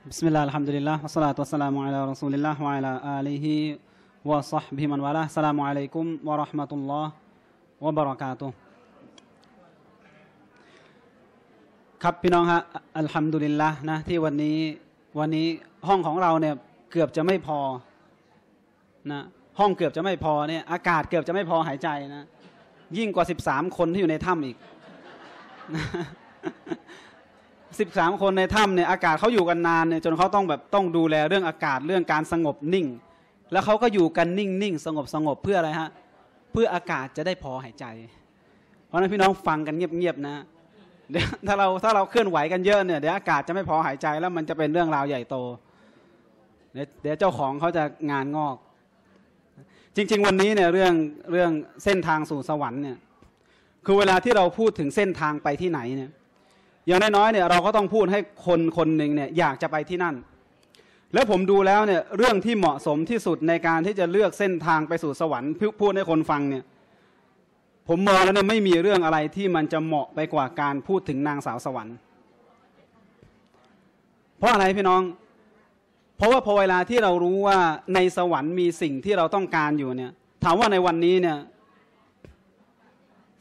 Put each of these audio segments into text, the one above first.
بسم الله الحمد ل ل อ و ล ل ص ل ا ة والسلام على رسول الله وعلى آله وصحبه من والاه السلام عليكم ورحمة الله وبركاته ครับพี่น้องฮะอัลฮัมดุลิลล์นะที่วันนี้วันนี้ห้องของเราเนี่ยเกือบจะไม่พอนะห้องเกือบจะไม่พอเนี่ย อากาศเกือบจะไม่พอหายใจนะยิ่งกว่า13คนที่อยู่ในถ้ำอีกสิบสามคนในถ้ำเนี่ยอากาศเขาอยู่กันนานเนี่ยจนเขาต้องแบบต้องดูแลเรื่องอากาศเรื่องการสงบนิ่ง แล้วเขาก็อยู่กันนิ่งนิ่งสงบสงบเพื่ออะไรฮะเพื่ออากาศจะได้พอหายใจ เพราะนั้นพี่น้องฟังกันเงียบๆนะเดี๋ยวถ้าเราถ้าเราเคลื่อนไหวกันเยอะเนี่ยเดี๋ยวอากาศจะไม่พอหายใจแล้วมันจะเป็นเรื่องราวใหญ่โต เดี๋ยวเจ้าของเขาจะงานงอก จริง ๆ วันนี้เนี่ยเรื่องเรื่องเส้นทางสู่สวรรค์เนี่ยคือเวลาที่เราพูดถึงเส้นทางไปที่ไหนเนี่ยอย่างน้อยๆเนี่ยเราก็ต้องพูดให้คนคนหนึ่งเนี่ยอยากจะไปที่นั่น แล้วผมดูแล้วเนี่ยเรื่องที่เหมาะสมที่สุดในการที่จะเลือกเส้นทางไปสู่สวรรค์พูดให้คนฟังเนี่ยผมมองแล้วเนี่ยไม่มีเรื่องอะไรที่มันจะเหมาะไปกว่าการพูดถึงนางสาวสวรรค์ เพราะอะไรพี่น้อง เพราะว่าพอเวลาที่เรารู้ว่าในสวรรค์มีสิ่งที่เราต้องการอยู่เนี่ย ถามว่าในวันนี้เนี่ย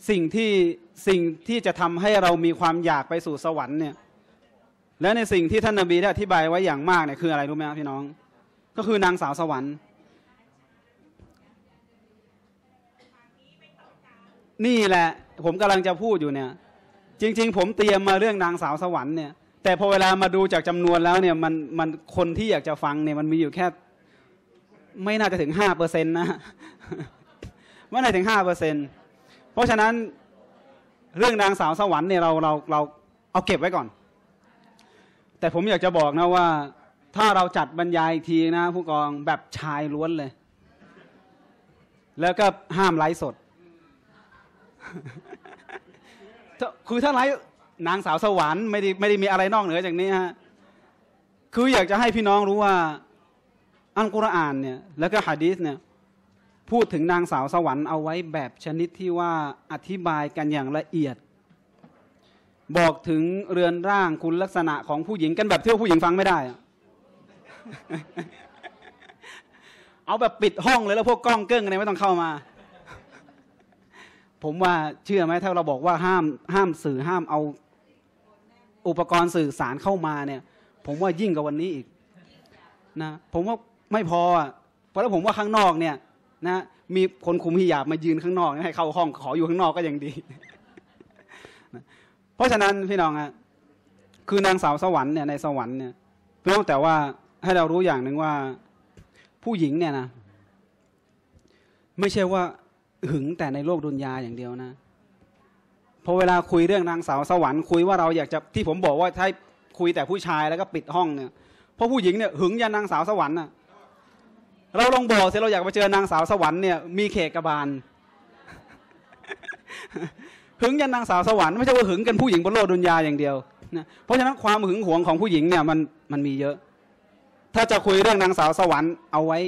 สิ่งที่สิ่งที่จะทำให้เรามีความอยากไปสู่สวรรค์เนี่ย และในสิ่งที่ท่านนบีได้อธิบายไว้อย่างมากเนี่ยคืออะไรรู้ไหมครับพี่น้อง ก็คือนางสาวสวรรค์ นี่แหละผมกำลังจะพูดอยู่เนี่ย จริงๆผมเตรียมมาเรื่องนางสาวสวรรค์เนี่ย แต่พอเวลามาดูจากจำนวนแล้วเนี่ยมันมันคนที่อยากจะฟังเนี่ยมันมีอยู่แค่ไม่น่าจะถึงห้าเปอร์เซ็นต์นะไม่น่าถึงห้าเปอร์เซ็นต์เพราะฉะนั้นเรื่องนางสาวสวรรค์เนี่ยเราเราเราเอาเก็บไว้ก่อน แต่ผมอยากจะบอกนะว่า ถ้าเราจัดบรรยายทีนะผู้กองแบบชายล้วนเลย แล้วก็ห้ามไลฟ์สดคือถ้าไลฟ์นางสาวสวรรค์ไม่ได้ไม่ได้มีอะไรนอกเหนือจากนี้ฮะคืออยากจะให้พี่น้องรู้ว่า อันกุรอานเนี่ย แล้วก็ฮะดีสเนี่ยพูดถึงนางสาวสวรรค์เอาไว้แบบชนิดที่ว่าอธิบายกันอย่างละเอียด บอกถึงเรือนร่างคุณลักษณะของผู้หญิงกันแบบเที่ผู้หญิงฟังไม่ได้ เอาแบบปิดห้องเลยแล้วพวกกล้องเกิ้งอะไรไม่ต้องเข้ามา ผมว่าเชื่อไหมถ้าเราบอกว่าห้ามห้ามสื่อห้ามเอาอุปกรณ์สื่อสารเข้ามาเนี่ยผมว่ายิ่งกว่าวันนี้อีกนะผมว่าไม่พอเพราะแล้วผมว่าข้างนอกเนี่ยนะมีคนคุมหิยาบมายืนข้างนอก ให้เข้าห้องขออยู่ข้างนอกก็ยังดี เพราะฉะนั้นพี่น้องอะคือนางสาวสวรรค์เนี่ยในสวรรค์เนี่ยเพียงแต่ว่าให้เรารู้อย่างหนึ่งว่า ผู้หญิงเนี่ยนะไม่ใช่ว่า หึงแต่ในโลกดุนยาอย่างเดียวนะพอเวลาคุยเรื่องนางสาวสวรรค์คุยว่าเราอยากจะที่ผมบอกว่าถ้าคุยแต่ผู้ชายแล้วก็ปิดห้องเนี่ยเพราะผู้หญิงเนี่ยหึงยันนางสาวสวรรค์น่ะเราลองบอกเสียเราอยากไปเจอนางสาวสวรรค์เนี่ยมีเขกบาลหึงยันนางสาวสวรรค์ไม่ใช่ว่าหึงกันผู้หญิงบนโลกดุนยาอย่างเดียวนะเพราะฉะนั้นความหึงหวงของผู้หญิงเนี่ยมันมันมีเยอะ ถ้าจะคุยเรื่องนางสาวสวรรค์เอาไว้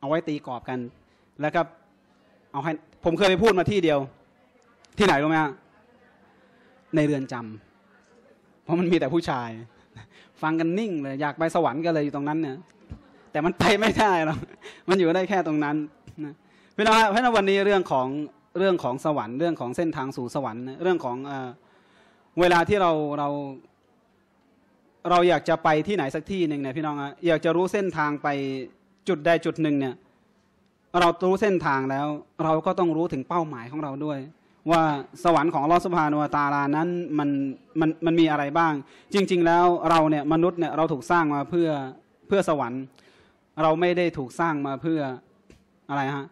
เอาไว้ตีกรอบกัน แล้วครับเอาให้ผมเคยไปพูดมาที่เดียว ที่ไหนรู้ไหมฮะในเรือนจำ เพราะมันมีแต่ผู้ชาย ฟังกันนิ่งเลยอยากไปสวรรค์กันเลยอยู่ตรงนั้นเนี่ยแต่มันไปไม่ได้หรอกมันอยู่ได้แค่ตรงนั้นนะพี่น้องเพราะนั้นวันนี้เรื่องของเรื่องของสวรรค์เรื่องของเส้นทางสู่สวรรค์ เรื่องของเวลาที่เราเราเราอยากจะไปที่ไหนสักที่หนึ่งเนี่ยพี่น้องอยากจะรู้เส้นทางไปจุดใดจุดหนึ่ง เนี่ย เรารู้เส้นทางแล้ว เราก็ต้องรู้ถึงเป้าหมายของเราด้วย ว่าสวรรค์ของลอสพภาโนตาลานั้นมันมันมันมีอะไรบ้าง จริง ๆ แล้วเราเนี่ยมนุษย์เนี่ยเราถูกสร้างมาเพื่อเพื่อสวรรค์เราไม่ได้ถูกสร้างมาเพื่ออะไรฮะ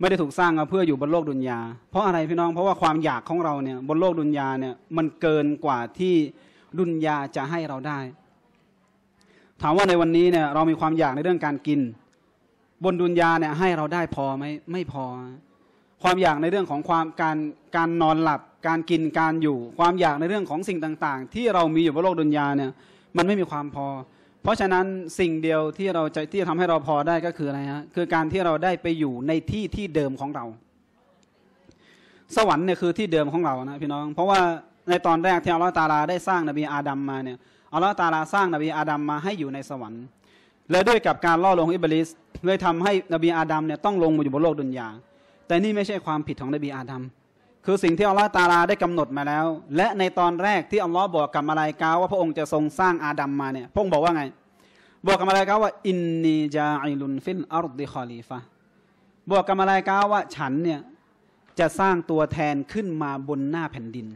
ไม่ได้ถูกสร้างมาเพื่ออยู่บนโลกดุนยา เพราะอะไรพี่น้อง เพราะว่า ความอยากของเราเนี่ยบนโลกดุนยาเนี่ย มันเกินกว่าที่ ดุนยาจะให้เราได้ ถามว่าในวันนี้เนี่ยเรามีความอยากในเรื่องการกิน บนดุนยาเนี่ยให้เราได้พอไหมไม่พอ ความอยากในเรื่องของความการ การนอนหลับการกินการอยู่ความอยากในเรื่องของสิ่งต่าง ๆ ที่เรามีอยู่บนโลกดุนยาเนี่ยมันไม่มีความพอเพราะฉะนั้นสิ่งเดียวที่เราจะที่จะทำให้เราพอได้ก็คืออะไรฮะคือการที่เราได้ไปอยู่ในที่ที่เดิมของเรา สวรรค์เนี่ยคือที่เดิมของเรานะพี่น้องเพราะว่าในตอนแรกที่อัลลอฮฺตาลาได้สร้างนบีอาดัมมาเนี่ยอัลลอฮฺตาลาสร้างนบีอาดัมมาให้อยู่ในสวรรค์ และด้วยกับการล่อลวงอิบลิสเลยทำให้นบีอาดัมเนี่ยต้องลงมาอยู่บนโลกดุนยา แต่นี่ไม่ใช่ความผิดของนบีอาดัมคือสิ่งที่อัลลอฮ์ตาลาได้กำหนดมาแล้ว และในตอนแรกที่อัลลอฮ์บอก กับมาลายกาว่าพระองค์จะทรงสร้างอาดัมมาเนี่ย พระองค์บอกว่าไง บอกกับมาลายกาว่า อินนีจาอิลุนฟินอัลดิคอลีฟะบอกกับมาลายกาว่าฉันเนี่ยจะสร้างตัวแทนขึ้นมาบนหน้าแผ่นดิน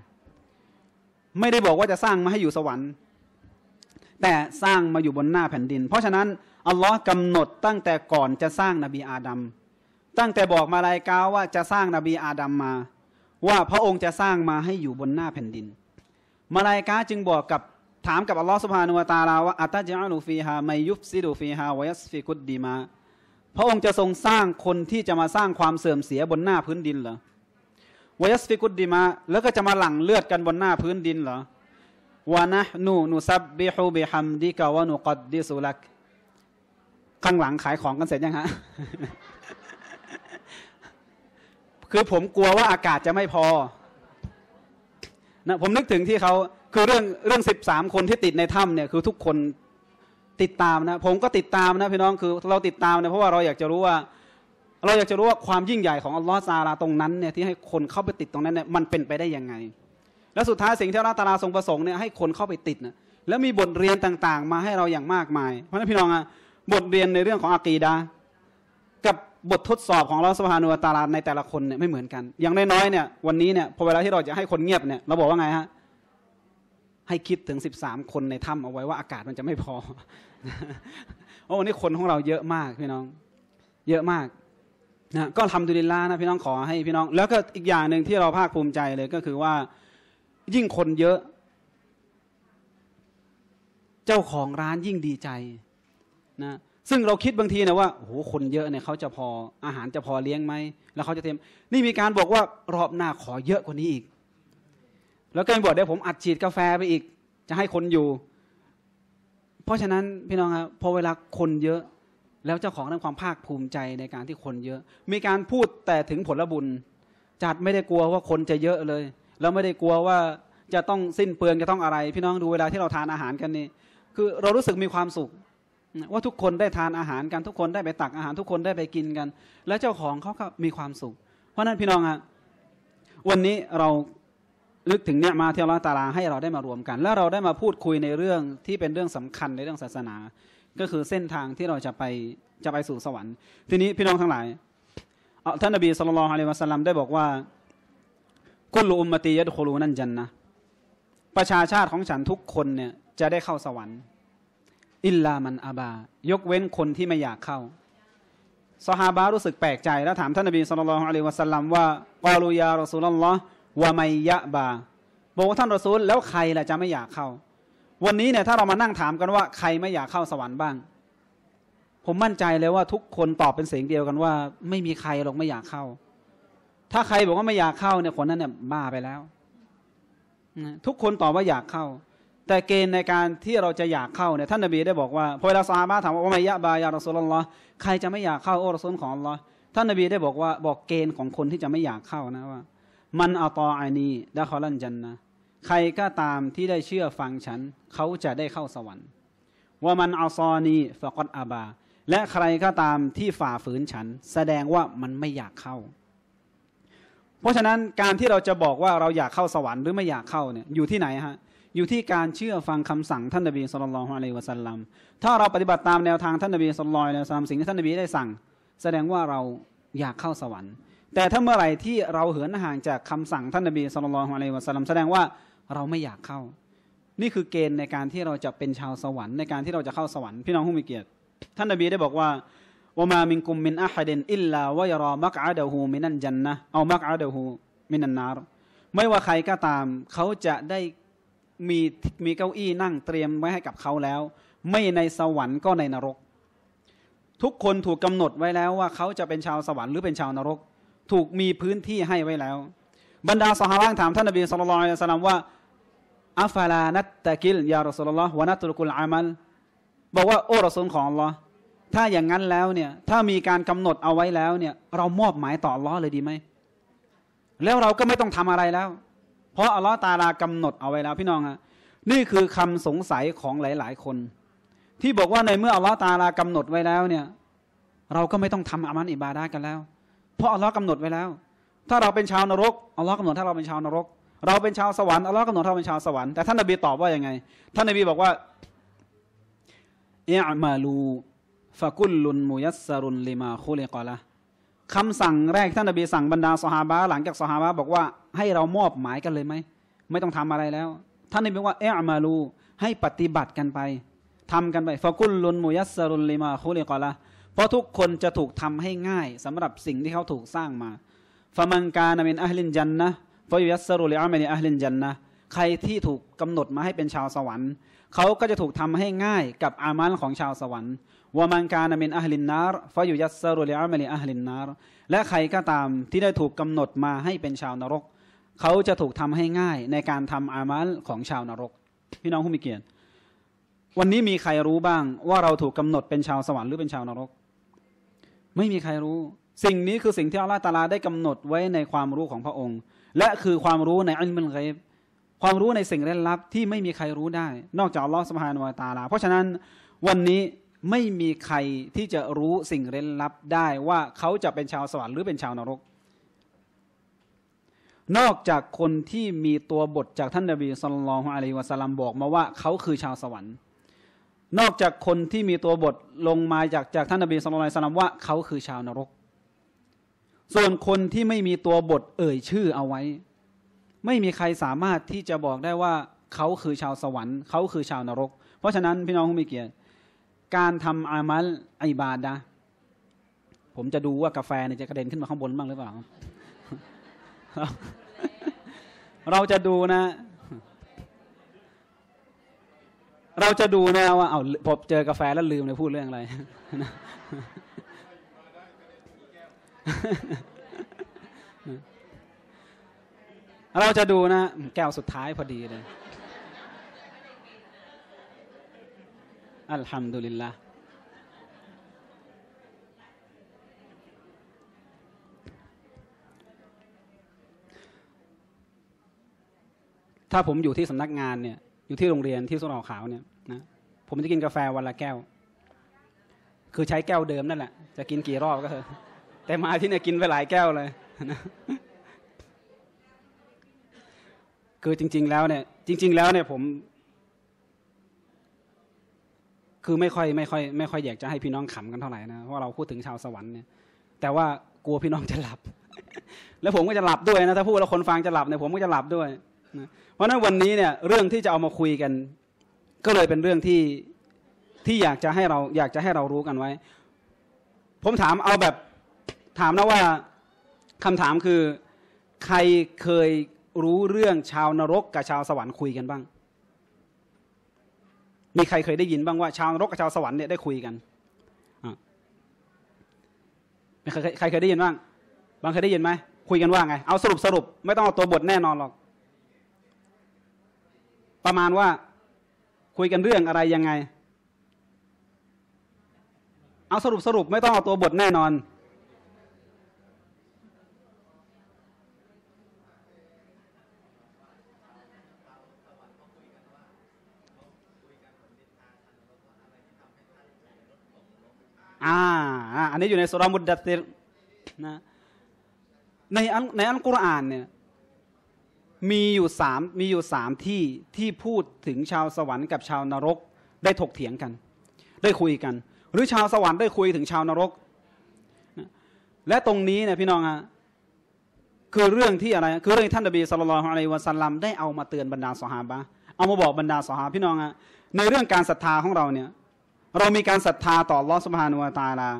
ไม่ได้บอกว่าจะสร้างมาให้อยู่สวรรค์ แต่สร้างมาอยู่บนหน้าแผ่นดิน เพราะฉะนั้น อัลลอฮ์กำหนดตั้งแต่ก่อนจะสร้างนบีอาดัม ตั้งแต่บอกมาลายกาว่าจะสร้างนบีอาดัมมาว่าพระองค์จะสร้างมาให้อยู่บนหน้าแผ่นดิน มาลายกาจึงบอกกับถามกับอัลลอฮฺสุภาโนวตาลาว่าอัตจาลูฟีฮาไมยุฟซิดูฟีฮาวยัสฟิกุดดีมาพระองค์จะทรงสร้างคนที่จะมาสร้างความเสื่อมเสียบนหน้าพื้นดินเหรอวยัสฟิกุดดีมาแล้วก็จะมาหลั่งเลือดกันบนหน้าพื้นดินเหรอวานะนูนูซับบิฮูบิฮัมดีกาวานูกอดดิสุลักข้างหลังขายของกันเสร็จยังฮะคือผมกลัวว่าอากาศจะไม่พอนะผมนึกถึงที่เขาคือเรื่องเรื่องสิบสามคนที่ติดในถ้ำเนี่ย คือทุกคนติดตามนะผมก็ติดตามนะพี่น้องคือเราติดตามเนะเพราะว่าเราอยากจะรู้ว่าเราอยากจะรู้ว่าความยิ่งใหญ่ของอัลลอฮฺซาลาตรงนั้นเนี่ยที่ให้คนเข้าไปติดตรงนั้นเนี่ยมันเป็นไปได้ยังไง แล้วสุดท้ายสิ่งที่อัลลอฮฺตาลาทรงประสงค์เนี่ยให้คนเข้าไปติดนะแล้วมีบทเรียนต่างๆ มาให้เราอย่างมากมาย เพราะนั้นพี่น้องอะบทเรียนในเรื่องของอากีดาบททดสอบของเราสภานุตาราในแต่ละคนเนี่ยไม่เหมือนกัน อย่างน้อยๆ เนี่ยวันนี้เนี่ยพอเวลาที่เราจะให้คนเงียบเนี่ยเราบอกว่าไงฮะให้คิดถึงสสิบามคนในถ้ำเอาไว้ว่าอากาศมันจะไม่พอเพราะวันนี้คนของเราเยอะมากพี่น้อง เยอะมากนะก็ทำดุลิล่านะพี่น้องขอให้พี่น้องแล้วก็อีกอย่างหนึ่งที่เราภาคภูมิใจเลยก็คือว่ายิ่งคนเยอะ เจ้าของร้านยิ่งดีใจ นะซึ่งเราคิดบางทีนะว่าโอ้โหคนเยอะเนี่ยเขาจะพออาหารจะพอเลี้ยงไหมแล้วเขาจะเต็มนี่มีการบอกว่ารอบหน้าขอเยอะกว่านี้อีก แล้วก็มีบอกเดี๋ยวผมอัดฉีดกาแฟไปอีกจะให้คนอยู่ เพราะฉะนั้นพี่น้องครับพอเวลาคนเยอะ แล้วเจ้าของเรื่องความภาคภูมิใจในการที่คนเยอะ มีการพูดแต่ถึงผลบุญจัดไม่ได้กลัวว่าคนจะเยอะเลยแล้วไม่ได้กลัวว่าจะต้องสิ้นเปลืองจะต้องอะไร พี่น้องดูเวลาที่เราทานอาหารกันนี่คือเรารู้สึกมีความสุขว่าทุกคนได้ทานอาหารกัน ทุกคนได้ไปตักอาหารทุกคนได้ไปกินกัน แล้วเจ้าของเขาก็มีความสุขเพราะนั้นพี่น้องฮะวันนี้เรา ลึกถึงเนี่ยมาเทวราตาลาให้เราได้มารวมกัน แล้วเราได้มาพูดคุยในเรื่องที่เป็นเรื่องสำคัญในเรื่องศาสนา ก็คือเส้นทางที่เราจะไปจะไปสู่สวรรค์ ทีนี้พี่น้องทั้งหลายท่านนบีสุลต่านอะลัยวะสัลลัมได้บอกว่ากุลูอุมมตียัดโคลูนันจันนะประชาชาติของฉันทุกคนเนี่ยจะได้เข้าสวรรค์อิลลามันอาบายกเว้นคนที่ไม่อยากเข้าสฮาบารู้สึกแปลกใจแล้วถาม ท่านนบีสุลต่านอะลีวะสัลลัมว่ากาลุยาอสุลลอฮ์วะไมยะบาบอกว่าท่านรอซูล แล้วใครล่ะจะไม่อยากเข้า วันนี้เนี่ยถ้าเรามานั่งถามกันว่า ใครไม่อยากเข้าสวรรค์บ้าง ผมมั่นใจเลยว่า ทุกคนตอบเป็นเสียงเดียวกันว่า ไม่มีใครหรอกไม่อยากเข้า ถ้าใครบอกว่าไม่อยากเข้าเนี่ยคนนั้นเนี่ยบ้าไปแล้วทุกคนตอบว่าอยากเข้าแต่เกณฑ์ในการที่เราจะอยากเข้าเนี่ยท่านนบีได้บอกว่าพอเวลาสามาถามว่าไมยะบายาอสุลลอใครจะไม่อยากเข้าโอรสุลของอัลลอฮ์ท่านนบีได้บอกว่าบอกเกณฑ์ของคนที่จะไม่อยากเข้านะว่า มันอัตออานีดะคอลันจันนะ ใครก็ตามที่ได้เชื่อฟังฉัน เขาจะได้เข้าสวรรค์ว่ามันอัลซอนีฟะกอตอาบา และใครก็ตามที่ฝ่าฝืนฉัน แสดงว่ามันไม่อยากเข้า เพราะฉะนั้นการที่เราจะบอกว่าเราอยากเข้าสวรรค์หรือไม่อยากเข้าเนี่ยอยู่ที่ไหนฮะอยู่ที่การเชื่อฟังคำสั่งท่านนบีสุลต่านอะลัยวะสัลลัม ถ้าเราปฏิบัติตามแนวทางท่านนบีสุลต่านแ้วทามสิ่งที่ท่านนบีได้สั่ง แสดงว่าเราอยากเข้าสวรรค์ แต่ถ้าเมื่อไหร่ที่เราเหินห่างจากคำสั่งท่านนบีสุลต่านอะลัยวะสัลลัมแสดงว่าเราไม่อยากเข้า นี่คือเกณฑ์ในการที่เราจะเป็นชาวสวรรค์ในการที่เราจะเข้าสวรรค์พี่น้องผู้มีเกียรติ ท่านนบีได้บอกว่าว่ามามิงกุมมินอัฮเดนอิลลาวะยรอมักอาเดหูมินันจันนะเอามักอาเดหูมินันนารไม่ว่าใครก็ตามเขาจะได้มีมีเก้าอี้นั่งเตรียมไว้ให้กับเขาแล้ว ไม่ในสวรรค์ก็ในนรก ทุกคนถูกกำหนดไว้แล้วว่าเขาจะเป็นชาวสวรรค์หรือเป็นชาวนรก ถูกมีพื้นที่ให้ไว้แล้ว บรรดาสหายถามท่านนบีสุลต่านสลามว่าอัฟลานัตตะกิลยารุสลลอฮ์วนัตุลกุลอามัลบอกว่า โอ้รสลของอัลลอฮ์ถ้าอย่างนั้นแล้วเนี่ย ถ้ามีการกำหนดเอาไว้แล้วเนี่ย เรามอบหมายต่อลอเลยดีไหมแล้วเราก็ไม่ต้องทำอะไรแล้วเพราะอัลลอฮ์ตาลากำหนดเอาไว้แล้ว พี่น้องฮะนี่คือคำสงสัยของหลาย ๆคน ที่บอกว่าในเมื่ออัลลอฮ์ตาลากำหนดไว้แล้วเนี่ย เราก็ไม่ต้องทำอามันอิบาร์ดากันแล้ว เพราะอัลลอฮ์กำหนดไว้แล้ว ถ้าเราเป็นชาวนรกอัลลอฮ์กำหนดถ้าเราเป็นชาวนรก เราเป็นชาวสวรรค์อัลลอฮ์กำหนดถ้าเป็นชาวสวรรค์แต่ท่านนบีตอบว่ายังไงท่านนบีบอกว่าเอะมาลูฟะกุลลุนมุยัสรุนลิมาคุลิกอละคำสั่งแรกท่านอบีสั่งบรรดาสหาบะหลังจากสหาบะบอกว่าให้เรามอบหมายกันเลยไหมไม่ต้องทำอะไรแล้วท่านนบีว่าเอามาลูให้ปฏิบัติกันไป ทำกันไปฟักุลลุนมุยัสรุลลิมาคุลิกอละเพราะทุกคนจะถูกทำให้ง่าย สำหรับสิ่งที่เขาถูกสร้างมาฟามังกานามินอัลลินจันนะฟะยุยัสรุลิอามินอัลลินจันนะใครที่ถูกกำหนดมาให้เป็นชาวสวรรค์เขาก็จะถูกทำให้ง่ายกับอามันของชาวสวรรค์วามังการมินอัลินนารฟายุยัสซารุลิอามลิอัลินนารและใครก็ตามที่ได้ถูกกำหนดมาให้เป็นชาวนรก เขาจะถูกทำให้ง่ายในการทำอามัลของชาวนรก พี่น้องผู้มีเกียรติวันนี้มีใครรู้บ้างว่าเราถูกกาหนดเป็นชาวสวรรค์หรือเป็นชาวนรก ไม่มีใครรู้ สิ่งนี้คือสิ่งที่อัลลอฮฺตาลาได้กำหนดไว้ในความรู้ของพระองค์ และคือความรู้ในอันมันเรบความรู้ในสิ่งเร้นลับ ที่ไม่มีใครรู้ได้ นอกจากอัลลอฮฺสุบฮานวาตาลา เพราะฉะนั้นวันนี้ไม่มีใครที่จะรู้สิ่งเร้นลับได้ว่าเขาจะเป็นชาวสวรรค์หรือเป็นชาวนรก นอกจากคนที่มีตัวบทจากท่านนบีสุลต่านออะลัยวะสลัมบอกมาว่าเขาคือชาวสวรรค์ นอกจากคนที่มีตัวบทลงมาจากจากท่านนบีสุลต่านสลัมว่า เขาคือชาวนรก ส่วนคนที่ไม่มีตัวบทเอ่ย ชื่อเอาไว้ ไม่มีใครสามารถที่จะบอกได้ว่าเขาคือชาวสวรรค์เขาคือชาวนรก เพราะฉะนั้นพี่น้องผู้มีเกียรติการทำอามัลอิบาดะผมจะดูว่ากาแฟเนี่ยจะกระเด็นขึ้นมาข้างบนบ้างหรือเปล่า เราจะดูนะ เราจะดูนะว่า เอาพบเจอกาแฟแล้วลืมเลยพูดเรื่องอะไร เราจะดูนะ แก้วสุดท้ายพอดีเลยอัลฮัมดุลิลละถ้าผมอยู่ที่สำนักงานเนี่ย อยู่ที่โรงเรียนที่สุนทรขาวเนี่ยนะผมจะกินกาแฟวันละแก้ว คือใช้แก้วเดิมนั่นแหละ จะกินกี่รอบก็เถอะแต่มาที่เนี่ยกินไปหลายแก้วเลยนะคือจริง ๆ แล้วเนี่ย จริง ๆ แล้วเนี่ยผมคือไม่ค่อยไม่ค่อยไม่ค่อยอยากจะให้พี่น้องขำกันเท่าไหร่นะเพราะเราพูดถึงชาวสวรรค์เนี่ยแต่ว่ากลัวพี่น้องจะหลับ แล้วผมก็จะหลับด้วยนะถ้าพูดแล้วคนฟังจะหลับเนี่ยผมก็จะหลับด้วยนะเพราะนั้นวันนี้เนี่ยเรื่องที่จะเอามาคุยกัน ก็เลยเป็นเรื่องที่ที่อยากจะให้เราอยากจะให้เรารู้กันไว้ ผมถามเอาแบบถามนะว่าคำถามคือใครเคยรู้เรื่องชาวนรกกับชาวสวรรค์คุยกันบ้างมีใครเคยได้ยินบ้างว่าชาวนรกกับชาวสวรรค์เนี่ยได้คุยกันมีใครใครเคยได้ยินบ้างบางเคยได้ยินไหมคุยกันว่าไง เอาสรุปสรุปไม่ต้องเอาตัวบทแน่นอนหรอกประมาณว่า คุยกันเรื่องอะไรยังไง เอาสรุปสรุปไม่ต้องเอาตัวบทแน่นอนอ่าอันนี้อยู่ในสุรามุดดัติรนะ ในอันในอันกุรอานเนี่ยมีอยู่สามมีอยู่สามที่ที่พูดถึงชาวสวรรค์กับชาวนรกได้ถกเถียงกัน ได้คุยกัน หรือชาวสวรรค์ได้คุยถึงชาวนรกและตรงนี้เนี่ยพี่น้องฮะคือเรื่องที่อะไรคือเรื่องท่านนบีสุลลัลนอะลัยวะสัลลัมได้เอามาเตือนบรรดาสหาบะเอามาบอกบรรดาสหาพี่น้องฮะในเรื่องการศรัทธาของเราเนี่ยเรามีการศรัทธาต่อลอสพานุวตาลา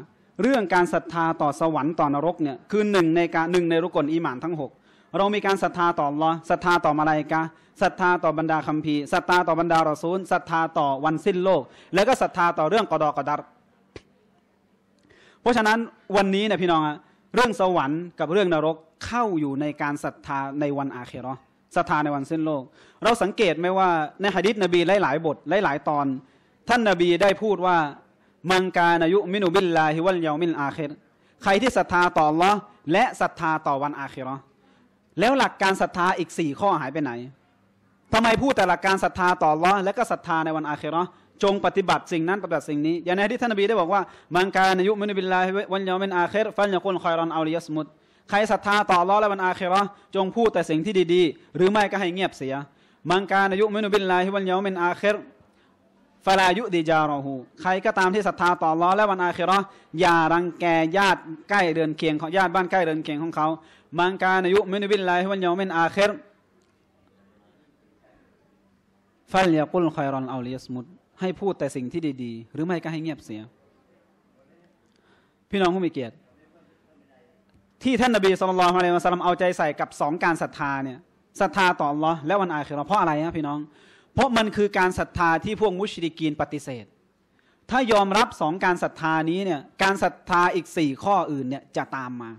เรื่องการศรัทธาต่อสวรรค์ต่อนรกเนี่ยคือหนึ่งในการหนึ่งในรุกลอิหมานทั้ง6เรามีการศรัทธาต่อลอศรัทธาต่อมาลายกาศรัทธาต่อบรรดาคัมภีร์ศรัทธาต่อบรรดารอซูลศรัทธาต่อวันสิ้นโลก แล้วก็ศรัทธาต่อเรื่องกอดอกอดัรเพราะฉะนั้นวันนี้เนี่ยพี่น้องอะเรื่องสวรรค์กับเรื่องนรกเข้าอยู่ในการศรัทธาในวันอาเครอศรัทธาในวันสิ้นโลก เราสังเกตไหมว่าในฮะดิษนบีหลายบทหลายตอนท่านนาบีได้พูดว่ามังการอายุมินุบิลลาฮิวัลยามินอาเครใครที่ศรัทธาต่อลอและศรัทธาต่อวันอาเครอแล้วหลักการศรัทธาอีกสี่ข้อหายไปไหน ทำไมพูดแต่หลักการศรัทธาต่อลอและก็ศรัทธาในวันอาเครอจงปฏิบัติสิ่งนั้นปฏิบัติสิ่งนี้อย่างในที่ท่านนบีได้บอกว่ามังการอายุมินุบิลลาฮิวัลยามินอาเครฟันยาคุลคอยรอนอาลิยสมุดใครศรัทธาต่อลอและวันอาเครอจงพูดแต่สิ่งที่ดีๆ หรือไม่ก็ให้เงียบเสียมังการอายุมินุบิลลาฮิวัลยามินอาเครฟลายุดิจารอหูใครก็ตามที่ศรัทธาต่อร้อและวันอาคิรออย่ารังแกญาติใกล้เรือนเคียงของญาติบ้านใกล้เรือนเคียงของเขามังการอายุมินบินไลวันยอมเป็นอาคีรฟัลยากุลคอยรอนเอาลียสมุดให้พูดแต่สิ่งที่ดีๆ หรือไม่ก็ให้เงียบเสีย พี่น้องผู้มีเกียรติ ที่ท่านนบีสุลต่านมาเลมยสลัมเอาใจใส่กับสองการศรัทธาเนี่ยศรัทธาต่อร้อนและวันอาคิรอเพราะอะไรครับพี่น้องเพราะมันคือการศรัทธาที่พวกมุชริกีนปฏิเสธ ถ้ายอมรับสองการศรัทธานี้เนี่ย การศรัทธาอีกสี่ข้ออื่นเนี่ยจะตามมา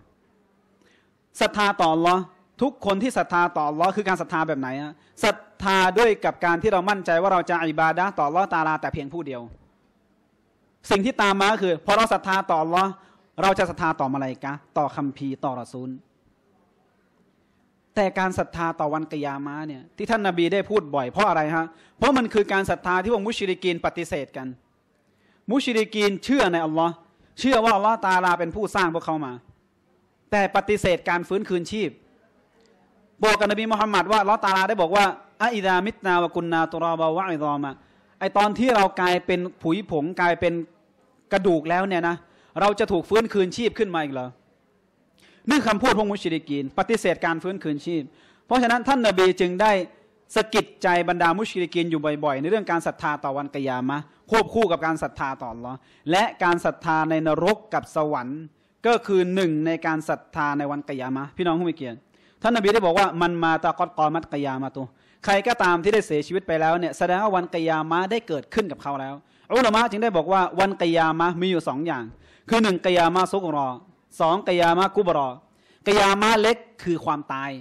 ศรัทธาต่อลอทุกคนที่ศรัทธาต่อลอคือการศรัทธาแบบไหนะศรัทธาด้วยกับการที่เรามั่นใจว่าเราจะอิบาดะต่อลอตาลาแต่เพียงผู้เดียว สิ่งที่ตามมาคือพอเราศรัทธาต่อลอเราจะศรัทธาต่อมาลายกะต่อคัมภีร์ต่อรอซูลแต่ การศรัทธาต่อวันกิยามะเนี่ยที่ท่านนาบีได้พูดบ่อยเพราะอะไรฮะเพราะมันคือการศรัทธาที่พวกมุชริกีนปฏิเสธกัน มุชริกีนเชื่อในอัลลอฮ์เชื่อว่าอัลลอฮ์ตาลาเป็นผู้สร้างพวกเขามา แต่ปฏิเสธการฟื้นคืนชีพบอกกับนบีมุฮัมมัดว่าอัลลอฮ์ตาลาได้บอกว่าอะอิดามิตนาวกุนนาตุรอบาวะอิรอมาไอตอนที่เรากลายเป็นผุยผงกลายเป็นกระดูกแล้วเนี่ยนะเราจะถูกฟื้นคืนชีพขึ้นมาอีกเหรอด้วคำพูดพวกมุชริกีนปฏิเสธการฟื้นคืนชีพ เพราะฉะนั้นท่านนบีจึงได้สะกิดใจบรรดามุชริกีนอยู่บ่อยๆในเรื่องการศรัทธาต่อวันกิยามะควบคู่กับการศรัทธาต่อหรอและการศรัทธาในนรกกับสวรรค์ก็คือหนึ่งในการศรัทธาในวันกิยามะพี่น้องผู้มีเกียรติท่านนบีได้บอกว่ามันมาตะกอดกอมัดกิยามะตัวใครก็ตามที่ได้เสียชีวิตไปแล้วเนี่ยแสดงว่าวันกิยามะได้เกิดขึ้นกับเขาแล้วอุลามะจึงได้บอกว่าวันกิยามะมีอยู่สองอย่าง คือหนึ่งกิยามะซุกรอสองกยามะกุบรอกยามะเล็กคือความตาย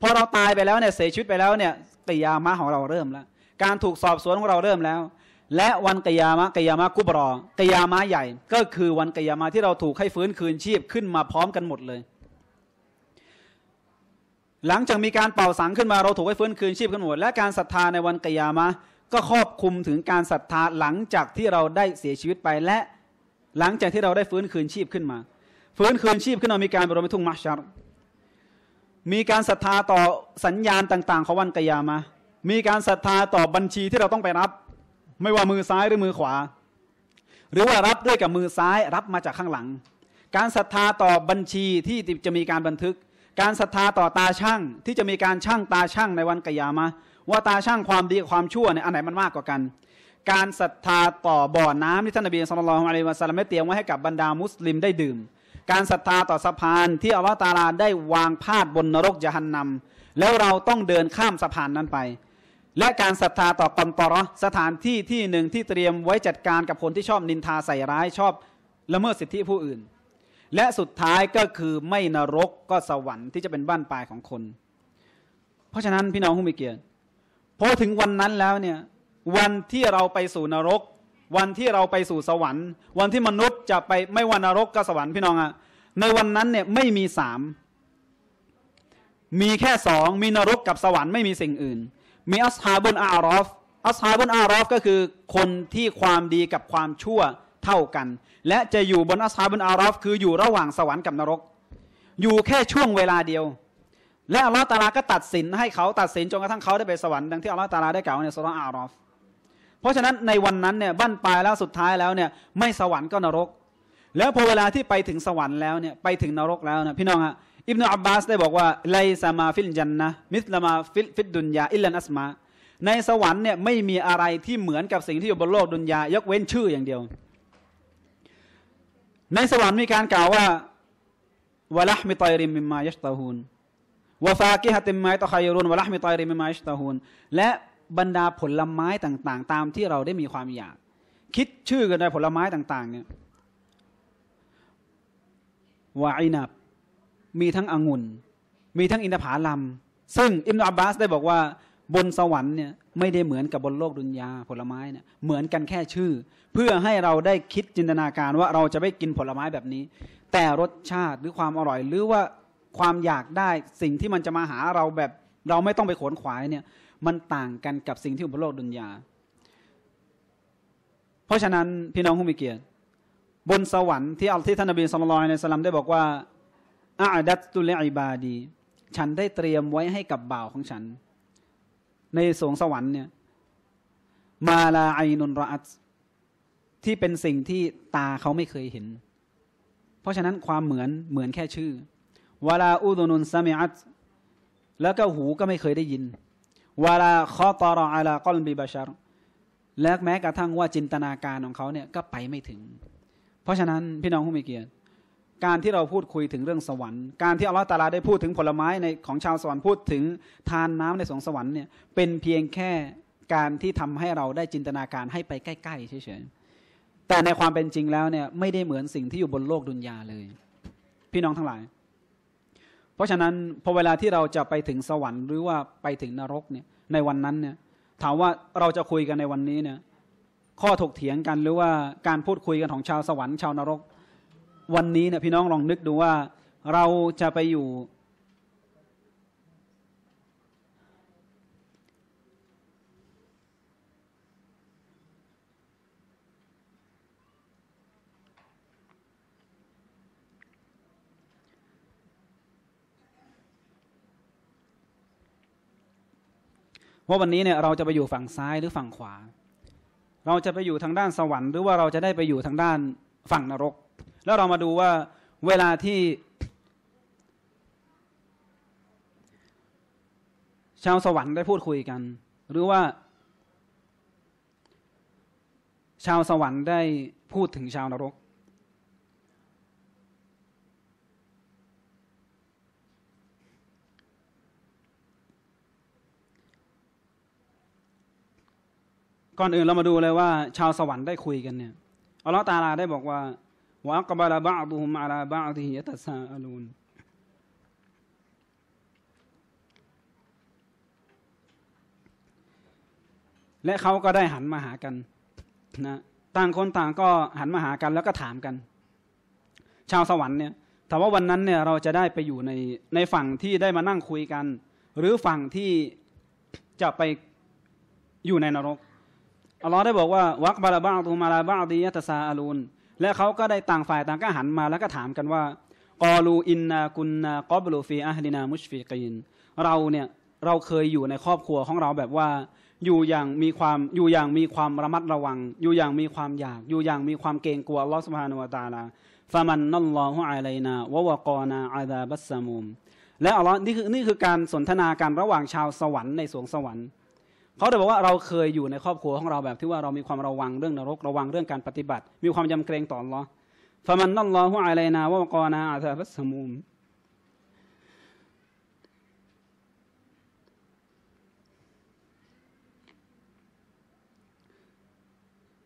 พอเราตายไปแล้วเนี่ยเสียชีวิตไปแล้วเนี่ยกยามะของเราเริ่มแล้ว การถูกสอบสวนของเราเริ่มแล้ว และวันกยามะกยามะกุบรอกยามะใหญ่ก็คือวันกยามะที่เราถูกให้ฟื้นคืนชีพขึ้นมาพร้อมกันหมดเลย หลังจากมีการเป่าสังขึ้นมาเราถูกให้ฟื้นคืนชีพกันหมด และการศรัทธาในวันกยามะก็ครอบคลุมถึงการศรัทธาหลังจากที่เราได้เสียชีวิตไปและหลังจากที่เราได้ฟื้นคืนชีพขึ้นมา ฟื้นคืนชีพขึ้นมามีการบรมทุ่งมัชชัรมีการศรัทธาต่อสัญญาณต่างๆของวันกยามามีการศรัทธาต่อบัญชีที่เราต้องไปรับ ไม่ว่ามือซ้ายหรือมือขวา หรือว่ารับด้วยกับมือซ้ายรับมาจากข้างหลัง การศรัทธาต่อบัญชีที่จะมีการบันทึก การศรัทธาต่อตาช่างที่จะมีการช่างตาช่างในวันกยามาว่าตาช่างความดีความชั่วเนี่ยอันไหนมันมากกว่ากันการศรัทธาต่อบ่อน้ำที่ท่านนบีสุลต่านอะลัยวะสัลลัมได้เตรียมไว้ให้กับบรรดา มุสลิมได้ดื่ม การศรัทธาต่อสะพานที่อัลลอฮฺตาลาได้วางพาดบนนรกยะหันนำแล้วเราต้องเดินข้ามสะพานนั้นไป และการศรัทธาต่อกอมตอรสถานที่ ที่หนึ่งที่เตรียมไว้จัดการกับคนที่ชอบนินทาใส่ร้ายชอบละเมิดสิทธิผู้อื่น และสุดท้ายก็คือไม่นรกก็สวรรค์ที่จะเป็นบ้านปลายของคน เพราะฉะนั้นพี่น้องผู้มีเกียรติพอถึงวันนั้นแล้วเนี่ยวันที่เราไปสู่นรก วันที่เราไปสู่สวรรค์ วันที่มนุษย์จะไปไม่วันนรกก็สวรรค์พี่น้องอะในวันนั้นเนี่ยไม่มีสามมีแค่สอง มีนรกกับสวรรค์ไม่มีสิ่งอื่นมีอัสฮาบุนอารอฟอัสฮาบุนอารอฟ ก็คือคนที่ความดีกับความชั่วเท่ากัน และจะอยู่บนอัสฮาบุนอารอฟคืออยู่ระหว่างสวรรค์กับนรก อยู่แค่ช่วงเวลาเดียว และอัลลอฮฺตาลาก็ตัดสิน ให้เขาตัดสินจนกระทั่งเขาได้ไปสวรรค์ดังที่อัลลอฮฺตาลาได้กล่าวในสุรอารอฟเพราะฉะนั้นในวันนั้นเนี่ยบั้นปลายแล้วสุดท้ายแล้วเนี่ยไม่สวรรค์ก็นรก แล้วพอเวลาที่ไปถึงสวรรค์แล้วเนี่ยไปถึงนรกแล้วนะพี่น้องฮะอิบนาอับบาสได้บอกว่าไลซามาฟิลจันนะมิสลามาฟิลฟิดดุนยาอิลลันอัสมา ในสวรรค์เนี่ยไม่มีอะไรที่เหมือนกับสิ่งที่อยู่บนโลกดุนยายกเว้นชื่ออย่างเดียว ในสวรรค์มีการกล่าวว่าวะละมิตอยริมมิมายัชตาฮูนวะฟากิฮะติมมาตะคายรุนวะละมิตอยริมมิมมายัชตาฮูนและบรรดาผลไม้ต่างๆ ตามที่เราได้มีความอยาก คิดชื่อกันได้ผลไม้ต่างๆเนี่ยวาอินับ มีทั้งองุ่น มีทั้งอินทผลัมซึ่งอิมนุอับบาสได้บอกว่าบนสวรรค์เนี่ย ไม่ได้เหมือนกับบนโลกดุนยาผลไม้เนี่ยเหมือนกันแค่ชื่อ เพื่อให้เราได้คิดจินตนาการว่าเราจะไปกินผลไม้แบบนี้ แต่รสชาติหรือความอร่อยหรือว่าความอยากได้สิ่งที่มันจะมาหาเราแบบเราไม่ต้องไปขวนขวายเนี่ยมันต่างกันกับสิ่งที่อยู่บนโลกดุนยา เพราะฉะนั้น พี่น้องผู้มีเกียรติบนสวรรค์ที่อัลที่ท่านนบีสุลตอานในสลัมได้บอกว่า อาดัตตุเลอิบาดี ฉันได้เตรียมไว้ให้กับบ่าวของฉัน ในสวงสวรรค์เนี่ย มาลาไอนุนรอัตที่เป็นสิ่งที่ตาเขาไม่เคยเห็น เพราะฉะนั้นความเหมือนเหมือนแค่ชื่อวาลาอูดนุนซามิอัตแล้วก็หูก็ไม่เคยได้ยินวลาข้อตอรออาลากอนบีบาชารและแม้กระทั่งว่าจินตนาการของเขาเนี่ยก็ไปไม่ถึง เพราะฉะนั้นพี่น้องผู้มีเกียรติการที่เราพูดคุยถึงเรื่องสวรรค์การที่อัลลอฮฺตาลาได้พูดถึงผลไม้ในของชาวสวรรค์พูดถึงทานน้ำในสงสวรรค์เนี่ยเป็นเพียงแค่การที่ทำให้เราได้จินตนาการให้ไปใกล้ๆเฉยๆแต่ในความเป็นจริงแล้วเนี่ยไม่ได้เหมือนสิ่งที่อยู่บนโลกดุนยาเลยพี่น้องทั้งหลายราะฉะนั้นพอเวลาที่เราจะไปถึงสวรรค์หรือว่าไปถึงนรกเนี่ยในวันนั้นเนี่ยถามว่าเราจะคุยกันในวันนี้เนี่ยข้อถกเถียงกันหรือว่าการพูดคุยกันของชาวสวรรค์ชาวนรกวันนี้เนี่ยพี่น้องลองนึกดูว่าเราจะไปอยู่ว่าวันนี้เนี่ยเราจะไปอยู่ฝั่งซ้ายหรือฝั่งขวา เราจะไปอยู่ทางด้านสวรรค์หรือว่าเราจะได้ไปอยู่ทางด้านฝั่งนรก แล้วเรามาดูว่าเวลาที่ชาวสวรรค์ได้พูดคุยกัน หรือว่าชาวสวรรค์ได้พูดถึงชาวนรกก่อนอื่นเรามาดูเลยว่า ชาวสวรรค์ได้คุยกันเนี่ยอัลลอฮ์ตาลาได้บอกว่า วะกบาลาบะบุฮุมอาลาบะฮิยะตัสซาอลูน และเขาก็ได้หันมาหากันนะ ต่างคนต่างก็หันมาหากันแล้วก็ถามกัน ชาวสวรรค์เนี่ยถามว่าวันนั้นเนี่ยเราจะได้ไปอยู่ใน ในฝั่งที่ได้มานั่งคุยกัน หรือฝั่งที่จะไปอยู่ในนรกอัลลอฮ์ได้บอกว่าวักบาลาบ้าตูมาลาบ้าดียะตซาอาลูนและเขาก็ได้ต่างฝ่ายต่างก็หันมา แล้วก็ถามกันว่ากอลูอินนากุนนากอบลูฟีอาฮินามุชฟิกีนเราเนี่ยเราเคยอยู่ในครอบครัวของเราแบบว่าอยู่อย่างมีความอยู่อย่างมีความระมัดระวัง อยู่อย่างมีความอยากอยู่อย่างมีความเกรงกลัวลอสพานุวตาลาฟามันนัลลอฮุอะลันาวะวะกอนาอาดาบัสซามุมและอัลลอฮ์นี่คือนี่คือการสนทนาการระหว่างชาวสวรรค์ในสวงสวรรค์เขาเลยบอกว่าเราเคยอยู่ในครอบครัวของเราแบบที่ว่าเรามีความระวังเรื่องนรกระวังเรื่องการปฏิบัติ มีความยำเกรงต่อรอฟะมันนั่นรอหัวอะลรนาว่ากอนาอาซาบัสมุม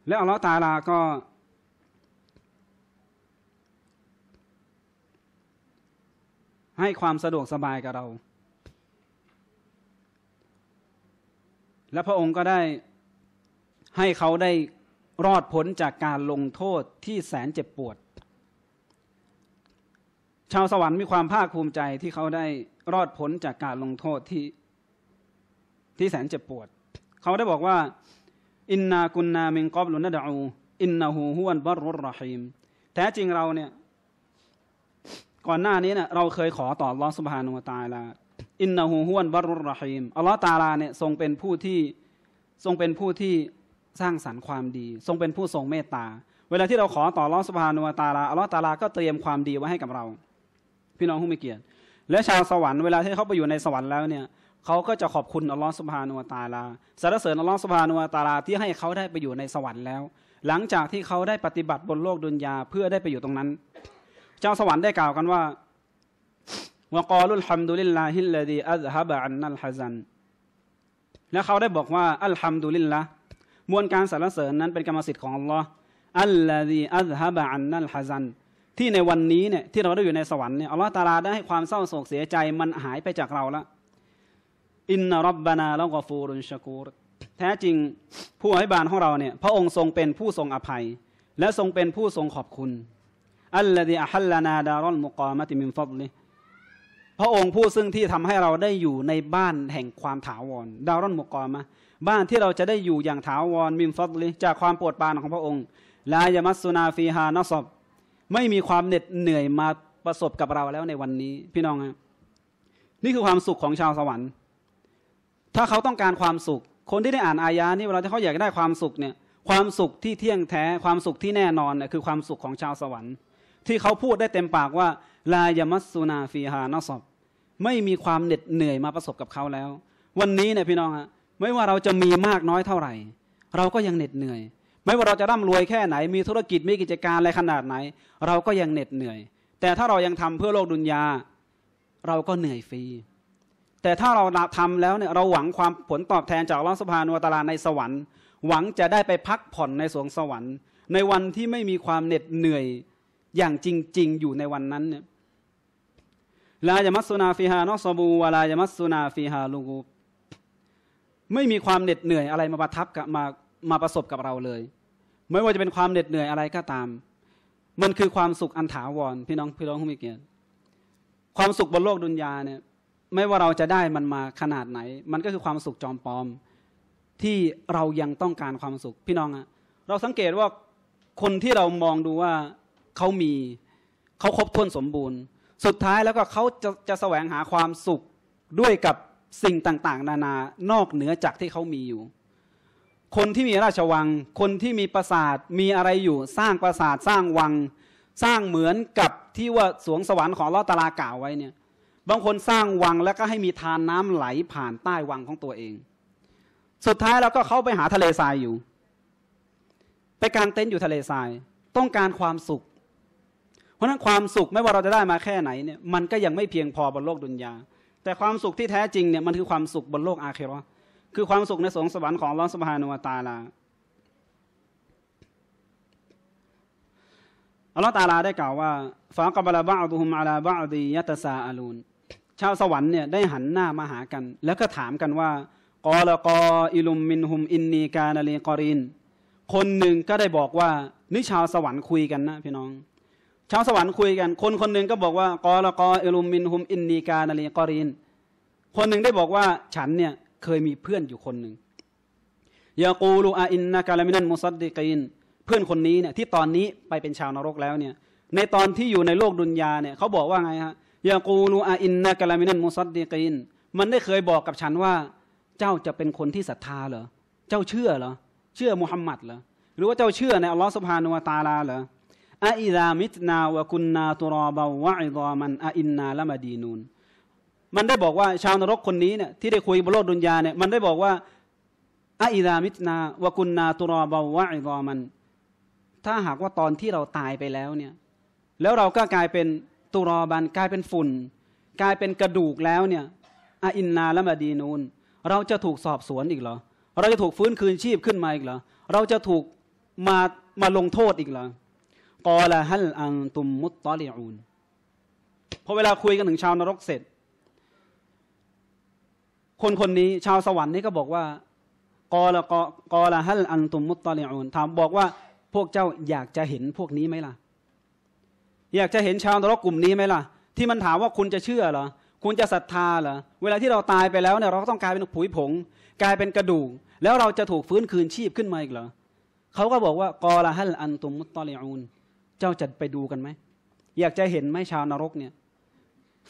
แลวอัลลอฮตาลาก็ ให้ความสะดวกสบายกับเราและพระองค์ก็ได้ให้เขาได้รอดพ้นจากการลงโทษที่แสนเจ็บปวด ชาวสวรรค์มีความภาคภูมิใจที่เขาได้รอดพ้นจากการลงโทษที่ที่แสนเจ็บปวด เขาได้บอกว่า อินนากุนนามิงกอบลุนดาอูอินนาหูฮวนบรุรรหิมแท้จริงเราเนี่ย ก่อนหน้านี้เนี่ยเราเคยขอต่อรอสุภานุตาลวอินนาหูฮวนวรุรหีมอัลลอฮ์ตาลาเนี่ยทรงเป็นผู้ที่ทรงเป็นผู้ที่สร้างสรรค์ความดี ทรงเป็นผู้ทรงเมตตา เวลาที่เราขอต่อลอสภานุตาลาอัลลอฮ์ตาลาก็เตรียมความดีไว้ให้กับเรา พี่น้องผู้มีเกียรติ และชาวสวรรค์เวลาที่เขาไปอยู่ในสวรรค์แล้วเนี่ยเขาก็จะขอบคุณอัลลอฮ์สภานุวตาลา สรรเสริญอัลลอฮ์สภานุวตาลาที่ให้เขาได้ไปอยู่ในสวรรค์แล้วหลังจากที่เขาได้ปฏิบัติบนโลกดุนยาเพื่อได้ไปอยู่ตรงนั้นเจ้าสวรรค์ได้กล่าวกันว่าวกอลุลฮัมดุลิลลาฮิลลดีอัลฮะบะอันนัลฮะซันและเขาได้บอกว่าอัลฮัมดุลิลละมวลการสรรเสริญนั้นเป็นกรรมสิทธิ์ของอัลลอฮ์อัลลดีอัลฮะบะอันนัลฮะซันที่ในวันนี้เนี่ยที่เราได้อยู่ในสวรรค์เนี่ยอัลลอฮ์ตาลาได้ให้ความเศร้าโศกเสียใจ มันหายไปจากเราละอินนรับบานาลกอฟูรุนชกูรแท้จริงผู้อภ้บานของเราเนี่ยพระองค์ทรงเป็นผู้ทรงอภัย และทรงเป็นผู้ทรงขอบคุณ อัลลฮฺอัลลานาดารอนมุกามะติมิมฟัดลีพระองค์ผู้ซึ่งที่ทำให้เราได้อยู่ในบ้านแห่งความถาวรดาวร่อนมุกรมาบ้านที่เราจะได้อยู่อย่างถาวรมิมฟอดลิจากความปวดปานของพระองค์ลายมัสสุนาฟีฮานอสอบไม่มีความเหน็ดเหนื่อยมาประสบกับเราแล้วในวันนี้ พี่น้องฮะนี่คือความสุขของชาวสวรรค์ ถ้าเขาต้องการความสุข คนที่ได้อ่านอายานี่เวลาที่เขาอยากได้ความสุขเนี่ยความสุขที่เที่ยงแท้ความสุขที่แน่นอนเนี่ยคือความสุขของชาวสวรรค์ ที่เขาพูดได้เต็มปากว่าลายมัสสูนาฟีฮานอสบไม่มีความเหน็ดเหนื่อยมาประสบกับเขาแล้ว วันนี้เนี่ยพี่น้องฮะไม่ว่าเราจะมีมากน้อยเท่าไหร่ เราก็ยังเหน็ดเหนื่อย ไม่ว่าเราจะร่ำรวยแค่ไหนมีธุรกิจมีกิจการอะไรขนาดไหน เราก็ยังเหน็ดเหนื่อย แต่ถ้าเรายังทำเพื่อโลกดุนยาเราก็เหนื่อยฟรีแต่ถ้าเราทำแล้วเนี่ยเราหวังความผลตอบแทนจากลอสภานวตาลาในสวรรค์ หวังจะได้ไปพักผ่อนในสวงสวรรค์ ในวันที่ไม่มีความเหน็ดเหนื่อยอย่างจริง ๆอยู่ในวันนั้นเนี่ยลายมัสุนาฟีฮานอสบูวาลายมัสุนาฟีฮาลูกูไม่มีความเหน็ดเหนื่อยอะไรมาประทับกับมามาประสบกับเราเลย ไม่ว่าจะเป็นความเหน็ดเหนื่อยอะไรก็ตาม มันคือความสุขอันถาวรพี่น้องพี่น้องผู้มีเกียรติความสุขบนโลกดุนยาเนี่ยไม่ว่าเราจะได้มันมาขนาดไหน มันก็คือความสุขจอมปลอมที่เรายังต้องการความสุข พี่น้องอะเราสังเกตว่าคนที่เรามองดูว่าเขามีเขาครบถ้วนสมบูรณ์สุดท้ายแล้วก็เขาจะจะแสวงหาความสุขด้วยกับสิ่งต่าง ๆ นานานอกเหนือจากที่เขามีอยู่ คนที่มีราชวัง คนที่มีปราสาทมีอะไรอยู่ สร้างปราสาทสร้างวังสร้างเหมือนกับที่ว่าสวงสวรรค์ของลอตลากล่าวไว้เนี่ย บางคนสร้างวังแล้วก็ให้มีทานน้ำไหลผ่านใต้วังของตัวเอง สุดท้ายแล้วก็เขาไปหาทะเลทรายอยู่ไปกางเต็นท์อยู่ทะเลทรายต้องการความสุขเพราะนั้นความสุขไม่ว่าเราจะได้มาแค่ไหนเนี่ยมันก็ยังไม่เพียงพอบนโลกดุนยาแต่ความสุขที่แท้จริงเนี่ย มันคือความสุขบนโลกอาเคโรคือความสุขในสงสวรรค์ของลอสบานุวตาลาอัลลอฮฺตาลาได้กล่าวว่าฟากบลาบะอุฮุมอาลาบะดียะตซาอาลูนชาวสวรรค์เนี่ย ได้หันหน้ามาหากัน แล้วก็ถามกันว่า กอลกออิลุมมินหุมอินนีกาณาลีกอริน คนหนึ่งก็ได้บอกว่านี่ชาวสวรรค์คุยกันนะพี่น้องชาวสวรรค์คุยกัน คนคนหนึ่งก็บอกว่ากอละกอเอลุมินหุมอินนีกานาลีกอรีนคนหนึ่งได้บอกว่าฉันเนี่ยเคยมีเพื่อนอยู่คนหนึ่งยากูลูอาอินนากาลามินันมุซัดดิกีนเพื่อนคนนี้เนี่ยที่ตอนนี้ไปเป็นชาวนรกแล้วเนี่ยในตอนที่อยู่ในโลกดุนยาเนี่ยเขาบอกว่าไงฮะยากูลูอาอินนากาลามินันมุซัดดิกีนมันได้เคยบอกกับฉันว่าเจ้าจะเป็นคนที่ศรัทธาเหรอ เจ้าเชื่อเหรอ เชื่อมุฮัมมัดเหรอหรือว่าเจ้าเชื่อในอัลลอฮฺสุบฮานุวาตาลาเหรออะอิดามิตนา วะกุณนาตุรอบาวะอิดอมันอะอินนา ละมาดีนูน มันได้บอกว่าชาวนรกคนนี้เนี่ยที่ได้คุยบนโลกดุนยาเนี่ยมันได้บอกว่าอะอิดามิตนา วะกุณนาตุรอบาวะอิดอมัน ถ้าหากว่าตอนที่เราตายไปแล้วเนี่ยแล้วเราก็กลายเป็นตุรอบัน กลายเป็นฝุ่น กลายเป็นกระดูกแล้วเนี่ยอะอินนาละมาดีนูน เราจะถูกสอบสวนอีกเหรอเราจะถูกฟื้นคืนชีพขึ้นมาอีกเหรอเราจะถูกมามาลงโทษอีกเหรอกอลาฮัลอังตุมมุตตอลิอูนพอเวลาคุยกันถึงชาวนรกเสร็จ คนคนนี้ชาวสวรรค์นี่ก็บอกว่า กอลากอกอลาฮัลอันตุมมุตตอลิอูนถามบอกว่าพวกเจ้าอยากจะเห็นพวกนี้ไหมล่ะ อยากจะเห็นชาวนรกกลุ่มนี้ไหมล่ะ ที่มันถามว่าคุณจะเชื่อเหรอ คุณจะศรัทธาเหรอ เวลาที่เราตายไปแล้วเนี่ย เราก็ต้องกลายเป็นผุยผง กลายเป็นกระดูกแล้วเราจะถูกฟื้นคืนชีพขึ้นมาอีกเหรอเขาก็บอกว่ากอลาฮัลอันตุมมุตตอลิอูนจ้าจะไปดูกันไหม อยากจะเห็นไหมชาวนรกเนี่ย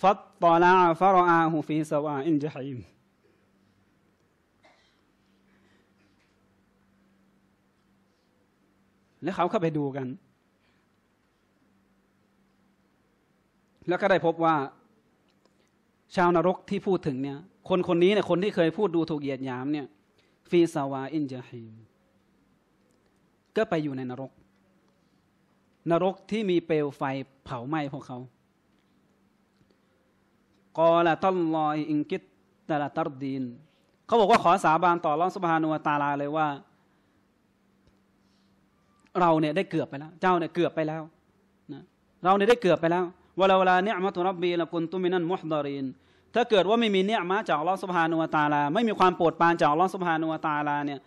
ฟัตตอลาฟารอาหูฟีสวาอินจฮิมแล้วเขาเข้าไปดูกัน แล้วก็ได้พบว่า ชาวนรกที่พูดถึงเนี่ย คนคนนี้เนี่ยคนที่เคยพูดดูถูกเหยียดหยามเนี่ยฟีสวาอินจฮิมก็ไปอยู่ในนรกนรกที่มีเปลวไฟเผาไหม้พวกเขา กอละตัลลอยอิงกิตตะละตัดดีนเขาบอกว่าขอสาบานต่อรองสุภานุวตาลาเลยว่า เราเนี่ยได้เกือบไปแล้ว เจ้าเนี่ยเกือบไปแล้วนะเราเนี่ยได้เกือบไปแล้วเวลาเวลาเนี่ยมาตุรับบีละกุนตุมินันมุฮดารินถ้าเกิดว่าไม่มีเนี่ยมาจากลอสุภานุวตาลาไม่มีความโปรดปานจากลอสุภานุวตาลาเนี่ย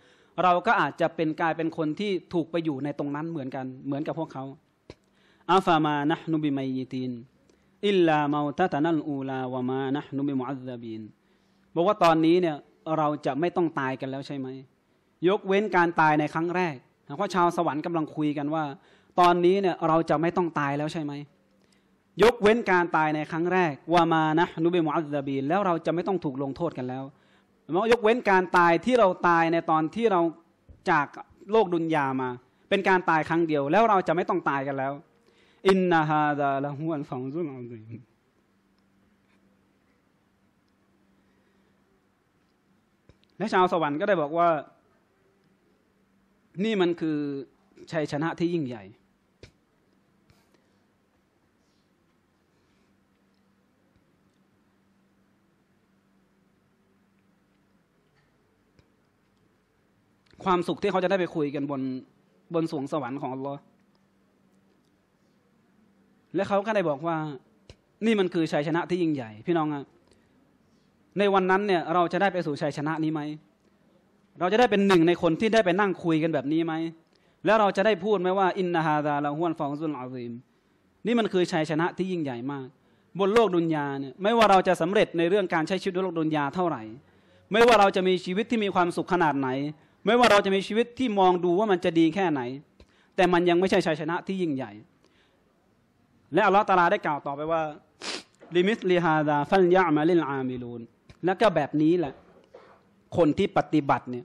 เราก็อาจจะเป็นกลายเป็นคนที่ถูกไปอยู่ในตรงนั้นเหมือนกัน เหมือนกับพวกเขาอัฟามานะฮ์นุบิมัยตินอิลลามาตะตะนัลอูลาวะมานะฮ์นุบิมุอัซบิน บอกว่าตอนนี้เนี่ยเราจะไม่ต้องตายกันแล้วใช่ไหม ยกเว้นการตายในครั้งแรกเพราะชาวสวรรค์กำลังคุยกันว่า ตอนนี้เนี่ยเราจะไม่ต้องตายแล้วใช่ไหม ยกเว้นการตายในครั้งแรกว่ามานะนุเบมุอัซบีนแล้วเราจะไม่ต้องถูกลงโทษกันแล้วมันยกเว้นการตายที่เราตายในตอนที่เราจากโลกดุนยามา เป็นการตายครั้งเดียว แล้วเราจะไม่ต้องตายกันแล้วอินนาฮาดาละฮุนฟังซุนอาซิมและชาวสวรรค์ก็ได้บอกว่า นี่มันคือชัยชนะที่ยิ่งใหญ่ ความสุขที่เขาจะได้ไปคุยกันบนบนสวงสวรรค์ของอัลลอฮ์และเขาก็ได้บอกว่า นี่มันคือชัยชนะที่ยิ่งใหญ่ พี่น้องอในวันนั้นเนี่ยเราจะได้ไปสู่ชัยชนะนี้ไหม เราจะได้เป็นหนึ่งในคนที่ได้ไปนั่งคุยกันแบบนี้ไหม แล้วเราจะได้พูดไหมว่าอินนาฮาดาเราห้วนฟองซุลอาซิมนี่มันคือชัยชนะที่ยิ่งใหญ่มาก บนโลกดุนยาเนี่ยไม่ว่าเราจะสำเร็จในเรื่องการใช้ชีวิตบนโลกดุนยาเท่าไหร่ ไม่ว่าเราจะมีชีวิตที่มีความสุขขนาดไหน ไม่ว่าเราจะมีชีวิตที่มองดูว่ามันจะดีแค่ไหน แต่มันยังไม่ใช่ชัยชนะที่ยิ่งใหญ่และอัลลอฮ์ตาลาได้กล่าวต่อไปว่า ลิมิสลีฮาดาฟันยะมาลินอามิลูน แล้วก็แบบนี้แหละ คนที่ปฏิบัติเนี่ย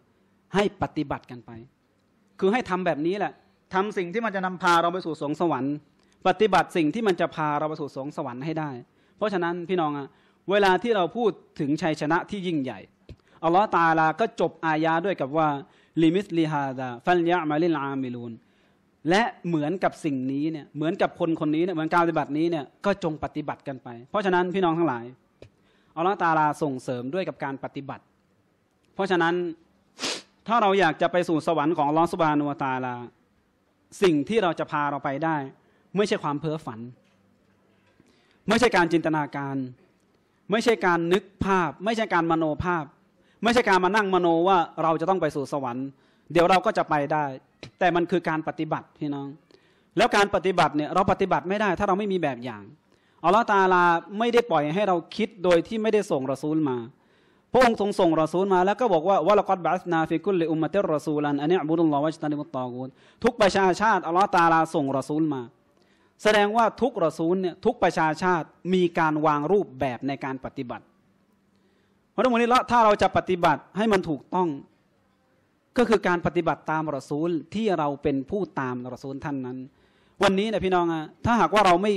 ให้ปฏิบัติกันไป คือให้ทำแบบนี้แหละ ทำสิ่งที่มันจะนำพาเราไปสู่สวงสวรรค์ ปฏิบัติสิ่งที่มันจะพาเราไปสู่สวงสวรรค์ให้ได้ เพราะฉะนั้นพี่น้องอะเวลาที่เราพูดถึงชัยชนะที่ยิ่งใหญ่ อัลลอฮ์ตาลาก็จบอายาด้วยกับว่า ลิมิสลีฮาดาฟันยะมาลินอามิลูนและเหมือนกับสิ่งนี้เนี่ยเหมือนกับคนคนนี้เนี่ยเหมือนการปฏิบัตินี้เนี่ยก็จงปฏิบัติกันไป เพราะฉะนั้นพี่น้องทั้งหลายอัลลอฮฺตาลาส่งเสริมด้วยกับการปฏิบัติ เพราะฉะนั้นถ้าเราอยากจะไปสู่สวรรค์ของอัลลอฮฺสุบานุตาลาสิ่งที่เราจะพาเราไปได้ ไม่ใช่ความเพ้อฝัน ไม่ใช่การจินตนาการ ไม่ใช่การนึกภาพ ไม่ใช่การมโนภาพ ไม่ใช่การมานั่งมโนว่า เราจะต้องไปสู่สวรรค์เดี๋ยวเราก็จะไปได้แต่มันคือการปฏิบัติพี่น้อง แล้วการปฏิบัติเนี่ยเราปฏิบัติไม่ได้ถ้าเราไม่มีแบบอย่างอัลลอฮฺตาลาไม่ได้ปล่อยให้เราคิดโดยที่ไม่ได้ส่งรอซูลมา พระองค์ทรงส่งรอซูลมาแล้วก็บอกว่าวะลักัดบัสนาฟิกุลลอุมมะติรอซูลันอันนี้บุรุลลอวัชตันิมุตตอกูลทุกประชาชาติอัลลอฮฺตาลาส่งรอซูลมา แสดงว่าทุกรอซูลเนี่ยทุกประชาชาติมีการวางรูปแบบในการปฏิบัติเพราะตังนี้ละถ้าเราจะปฏิบัติให้มันถูกต้องก็คือการปฏิบัติตามรอซูลที่เราเป็นผู้ตามรอซูลท่านนั้น วันนี้นะพี่น้องอะถ้าหากว่าเราไม่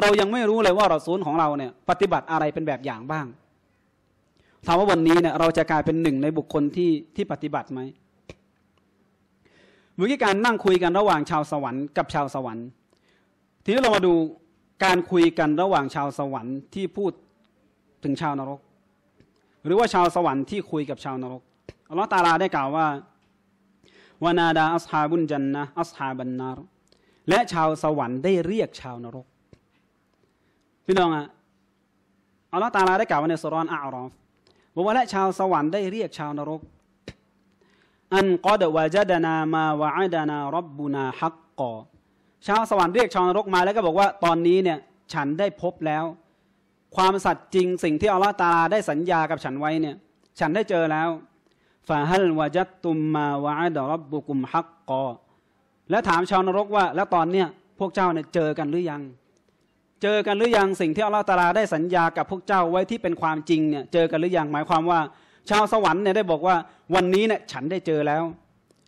เรายังไม่รู้เลยว่ารอซูลของเราเนี่ยปฏิบัติอะไรเป็นแบบอย่างบ้างถามว่าวันนี้เนี่ยเราจะกลายเป็นหนึ่งในบุคคลที่ที่ปฏิบัติไหมเมื่อกี้การนั่งคุยกันระหว่างชาวสวรรค์กับชาวสวรรค์ทีนี้เรามาดูการคุยกันระหว่างชาวสวรรค์ที่พูดถึงชาวนรก หรือว่าชาวสวรรค์ที่คุยกับชาวนรกอัลลอฮฺตาลาได้กล่าวว่าวนาดาอัสฮาบุญจันนะอัสฮาบันนาร และชาวสวรรค์ได้เรียกชาวนรกพี่น้องอะอัลลอฮฺตาลาได้กล่าวในสุรอนอัลรอฟบอกว่าและชาวสวรรค์ได้เรียกชาวนรก อันกอดวาจดนามาวาดานารบบุนาฮักกอชาวสวรรค์เรียกชาวนรกมาแล้วก็บอกว่าตอนนี้เนี่ยฉันได้พบแล้ว ความสัตย์จริงสิ่งที่อัลลอฮฺตาลาได้สัญญากับฉันไว้เนี่ยฉันได้เจอแล้วฟาฮัลวาจัตตุมมาวะดรับบุกุมฮักกอและถามชาวนรกว่า แล้วตอนเนี้ยพวกเจ้าเนี่ยเจอกันหรือยัง เจอกันหรือยังสิ่งที่อัลลอฮฺตาลาได้สัญญากับพวกเจ้าไว้ที่เป็นความจริงเนี่ยเจอ กันหรือยังหมายความว่า ชาวสวรรค์เนี่ยได้บอกว่า วันนี้เนี่ยฉันได้เจอแล้ว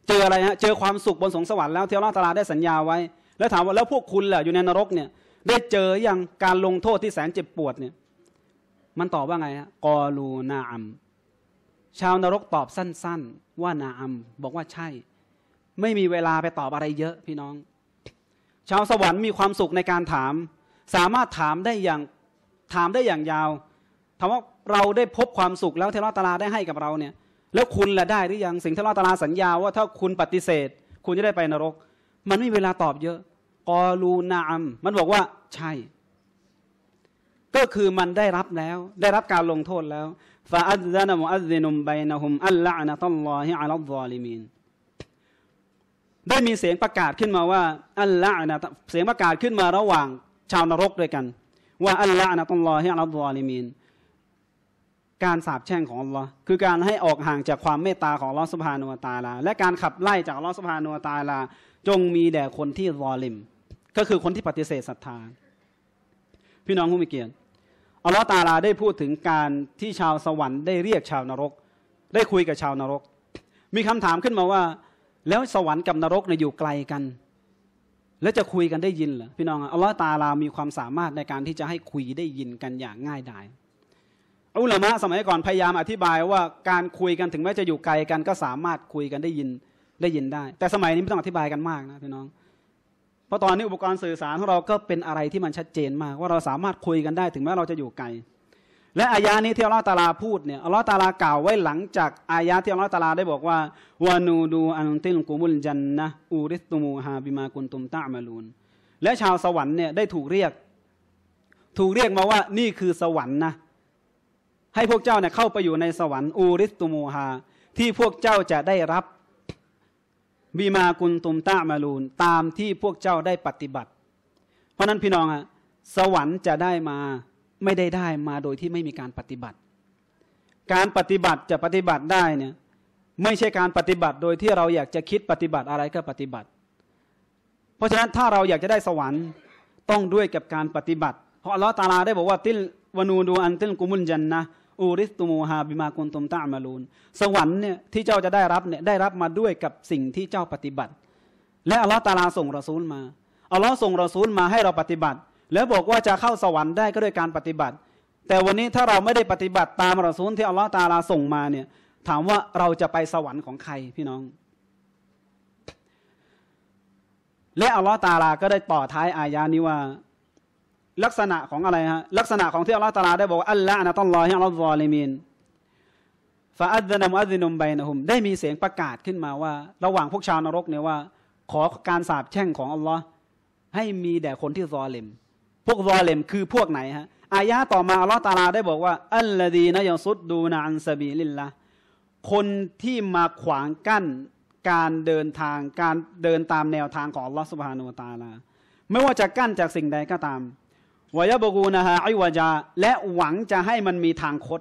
เจออะไรฮะเจอความสุขบนสงสวรรค์แล้วที่อัลลอฮฺตาลาได้สัญญาไว้ แล้วถามว่าแล้วพวกคุณแหละอยู่ในนรกเนี่ย ได้เจออย่างการลงโทษที่แสนเจ็บปวดเนี่ยมันตอบว่าไงฮะกอลูนาอัมชาวนรกตอบสั้น ๆ ว่านาอัมบอกว่าใช่ ไม่มีเวลาไปตอบอะไรเยอะพี่น้อง ชาวสวรรค์มีความสุขในการถาม สามารถถามได้อย่างถามได้อย่างยาวถามว่าเราได้พบความสุขแล้วเทลอตาลาได้ให้กับเราเนี่ย แล้วคุณละได้หรือยังสิ่งเทลอตาลาสัญญาว่าถ้าคุณปฏิเสธ คุณจะได้ไปนรก มันไม่มีเวลาตอบเยอะ กอลูนามมันบอกว่าใช่ ก็คือมันได้รับแล้ว ได้รับการลงโทษแล้ว فأذن مؤذن بينهم اللعنة الله على الظالمين ได้มีเสียงประกาศขึ้นมาว่า อัลล์นะเสียงประกาศขึ้นมาระหว่างชาวนรกด้วยกัน ว่าอัลลอฮ์นะต้องรอให้อัลลอฮลิมินการสาปแช่งของอัลลอฮ์คือการให้ออกห่างจากความเมตตาของอัลลอฮ์สุภาโนตาลาและการขับไล่จากอัลลอฮ์สุภาโนตาลาจงมีแด่คนที่รอลิม ก็คือคนที่ปฏิเสธศรัทธาพี่น้องผู้มีเกียรติอัลลอฮ์ตาลาได้พูดถึงการที่ชาวสวรรค์ได้เรียกชาวนรก ได้คุยกับชาวนรก มีคำถามขึ้นมาว่า แล้วสวรรค์กับนรกเนี่ยอยู่ไกลกัน แล้วจะคุยกันได้ยินเหรอพี่น้องอัลลอฮ์ตาลามีความสามารถในการที่จะให้คุยได้ยินกันอย่างง่ายดายอุลามะสมัยก่อนพยายามอธิบายว่าการคุยกันถึงแม้จะอยู่ไกลกัน ก็สามารถคุยกันได้ยินได้ยินได้ แต่สมัยนี้ไม่ต้องอธิบายกันมากนะพี่น้องเพราะตอนนี้อุปกรณ์สื่อสารของเราก็เป็นอะไรที่มันชัดเจนมาก ว่าเราสามารถคุยกันได้ถึงแม้เราจะอยู่ไกล และอายานี้ที่อัลลอฮฺตาลาพูดเนี่ยอัลลอฮฺตาลากล่าวไว้หลังจากอายาที่อัลลอฮฺตาลาได้บอกว่าวานูดูอันติลกุมุลจันนะอูริสตุมูฮาบิมากุนตุมตามาลูนและชาวสวรรค์เนี่ยได้ถูกเรียก ถูกเรียกมาว่า นี่คือสวรรค์นะให้พวกเจ้าเนี่ย เข้าไปอยู่ในสวรรค์อูริสตุมูฮาที่พวกเจ้าจะได้รับบีมากุลตุมตะมาลูนตามที่พวกเจ้าได้ปฏิบัติ เพราะนั้นพี่น้องอะสวรรค์จะได้มาไม่ได้ได้มาโดยที่ไม่มีการปฏิบัติ การปฏิบัติจะปฏิบัติได้เนี่ยไม่ใช่การปฏิบัติโดยที่เราอยากจะคิดปฏิบัติอะไรก็ปฏิบัติ เพราะฉะนั้นถ้าเราอยากจะได้สวรรค์ต้องด้วยกับการปฏิบัติ เพราะอัลลอฮฺตาลาได้บอกว่าติลวนูดูอันติลกุมุลจันนะอูริสตุมูฮาบิมาคุนตุมตามาลูนสวรรค์เนี่ยที่เจ้าจะได้รับเนี่ยได้รับมาด้วยกับสิ่งที่เจ้าปฏิบัติ และอัลลอฮ์ตาลาส่งรอซูลมา อัลลอฮ์ส่งรอซูลมาให้เราปฏิบัติ แล้วบอกว่าจะเข้าสวรรค์ได้ก็ด้วยการปฏิบัติ แต่วันนี้ถ้าเราไม่ได้ปฏิบัติตามรอซูลที่อัลลอฮ์ตาลาส่งมาเนี่ยถามว่าเราจะไปสวรรค์ของใครพี่น้อง และอัลลอฮ์ตาลาก็ได้ต่อท้ายอายานี้ว่าลักษณะของอะไรฮะ ลักษณะของที่อัลลอฮฺตาลาได้บอกว่าอัลลอฮฺนะตัลลอฮิอัลลอฮิมีนฟาอัดนะมุอัดนุมไบนะฮุมได้มีเสียงประกาศขึ้นมาว่า ระหว่างพวกชาวนรกเนี่ยว่าขอการสาปแช่งของอัลลอฮ์ให้มีแด่คนที่รอเลมพวกรอเลมคือพวกไหนฮะ อายะต่อมาอัลลอฮฺตาลาได้บอกว่า อัลลดีนะยังสุดดูนะอันสบีลิลละคนที่มาขวางกั้นการเดินทางการเดินตามแนวทางของอัลลอฮฺสุบฮานูตาลาไม่ว่าจะกั้นจากสิ่งใดก็ตามวายบกูนะฮะไอวาจา และหวังจะให้มันมีทางคด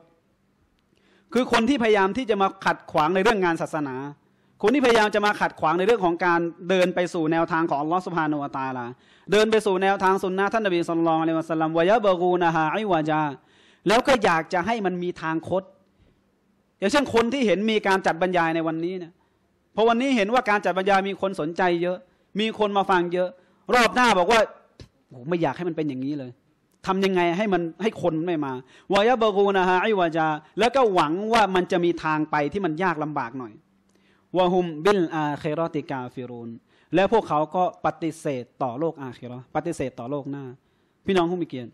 คือคนที่พยายามที่จะมาขัดขวางในเรื่องงานศาสนา คนที่พยายามจะมาขัดขวางในเรื่องของการเดินไปสู่แนวทางของอัลลอฮฺสุบฮานวตาลาเดินไปสู่แนวทางสุนนะท่านนบีสุลต่านอะลวสลัมวยบกูนะฮะไอวาจา แล้วก็อยากจะให้มันมีทางคดอย่างเช่นคนที่เห็นมีการจัดบรรยายในวันนี้เนี่ยพะวันนี้เห็นว่าการจัดบรรยายมีคนสนใจเยอะ มีคนมาฟังเยอะ รอบหน้าบอกว่าไม่อยากให้มันเป็นอย่างนี้เลยทำยังไงให้มันให้คนไม่มาวายบรูนะฮะไอวาจา แล้วก็หวังว่ามันจะมีทางไปที่มันยากลำบากหน่อยวะฮุมบิลอาเครอติกาฟิรูนและพวกเขาก็ปฏิเสธต่อโลกอาเครอปฏิเสธต่อโลกหน้า พี่น้องผู้มีเกียรติ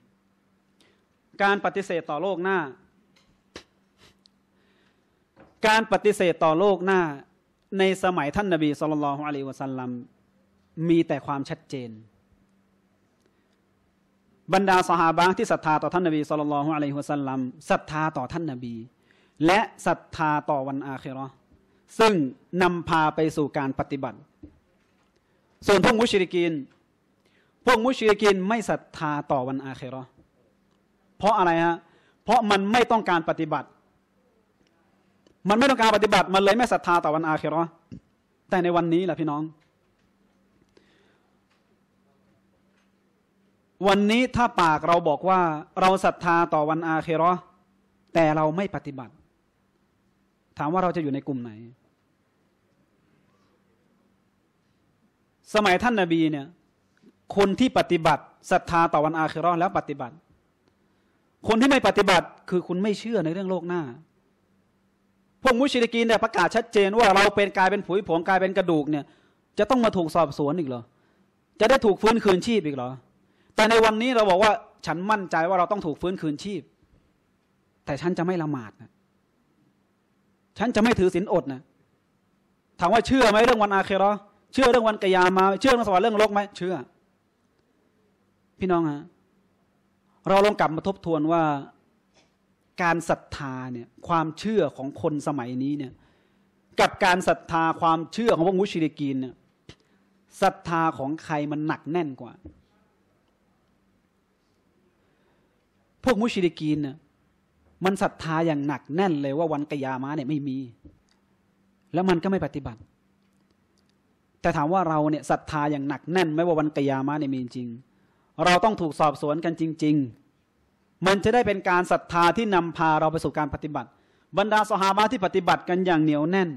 การปฏิเสธต่อโลกหน้า การปฏิเสธต่อโลกหน้า ในสมัยท่านนาบีสุลต่านละฮ์อะลัยวะสัลลัมมีแต่ความชัดเจนบรรดาสหาบะที่ศรัทธาต่อท่านนบีสุลต่านละฮ์อะลัยฮุสัลัมศรัทธาต่อท่านนบี และศรัทธาต่อวันอาคิรอซึ่งนำพาไปสู่การปฏิบัติ ส่วนพวกมุชริกินพวกมุชริกินไม่ศรัทธาต่อวันอาคิรอเพราะอะไรฮะเพราะมันไม่ต้องการปฏิบัติ มันไม่ต้องการปฏิบัติ มันเลยไม่ศรัทธาต่อวันอาคิรอแต่ในวันนี้แหละพี่น้องวันนี้ถ้าปากเราบอกว่าเราศรัทธาต่อวันอาเครอแต่เราไม่ปฏิบัติ ถามว่าเราจะอยู่ในกลุ่มไหน สมัยท่านนาบีเนี่ย คนที่ปฏิบัติศรัทธาต่อวันอาเครอแล้วปฏิบัติ คนที่ไม่ปฏิบัติคือคุณไม่เชื่อในเรื่องโลกหน้า พวกมุชลิกีนเนี่ยประกาศชัดเจนว่าเราเป็นกายเป็นผุยผงกายเป็นกระดูกเนี่ย จะต้องมาถูกสอบสวนอีกเหรอ จะได้ถูกฟื้นคืนชีพอีกเหรอแต่ในวันนี้เราบอกว่าฉันมั่นใจว่าเราต้องถูกฟื้นคืนชีพ แต่ฉันจะไม่ละหมาดนะฉันจะไม่ถือศีลอดนะถามว่าเชื่อไหมเรื่องวันอาเครอเชื่อเรื่องวันกยามาเชื่อเรื่องสวรรค์เรื่องโลกไหมเชื่อ พี่น้องฮะเราลองกลับมาทบทวนว่าการศรัทธาเนี่ยความเชื่อของคนสมัยนี้เนี่ย กับการศรัทธาความเชื่อของพวกมุชลิกีนเนี่ยศรัทธาของใครมันหนักแน่นกว่าพวกมุชริกีนน่ะมันศรัทธาอย่างหนักแน่นเลยว่าวันกยามาเนี่ยไม่มี แล้วมันก็ไม่ปฏิบัติ แต่ถามว่าเราเนี่ยศรัทธาอย่างหนักแน่นไหมว่าวันกยามาเนี่ยมีจริง เราต้องถูกสอบสวนกันจริง ๆ มันจะได้เป็นการศรัทธาที่นำพาเราไปสู่การปฏิบัติ บรรดาสหามาที่ปฏิบัติกันอย่างเหนียวแน่น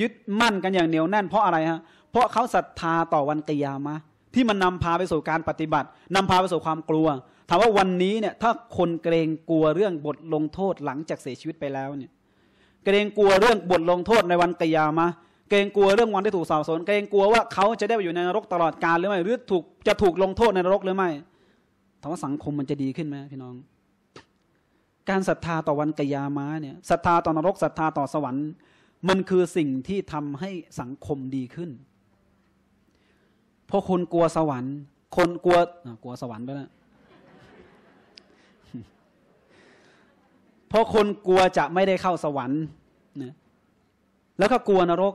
ยึดมั่นกันอย่างเหนียวแน่นเพราะอะไรฮะเพราะเขาศรัทธาต่อวันกยามาที่มันนำพาไปสู่การปฏิบัตินำพาไปสู่ความกลัวถามว่าวันนี้เนี่ยถ้าคนเกรงกลัวเรื่องบทลงโทษหลังจากเสียชีวิตไปแล้วเนี่ยเกรงกลัวเรื่องบทลงโทษในวันกิยามะเกรงกลัวเรื่องวันที่ถูกสาวสนเกรงกลัวว่าเขาจะได้ไปอยู่ในนรกตลอดกาลหรือไม่หรือถูกจะถูกลงโทษในนรกหรือไม่ถามว่าสังคมมันจะดีขึ้นไหมพี่น้อง การศรัทธาต่อวันกิยามะเนี่ยศรัทธาต่อนรกศรัทธาต่อสวรรค์ มันคือสิ่งที่ทำให้สังคมดีขึ้นเพราะคนกลัวสวรรค์ คนกลัวกลัวสวรรค์ไปแล้วเพราะคนกลัวจะไม่ได้เข้าสวรรค์นะแล้วก็กลัวนรก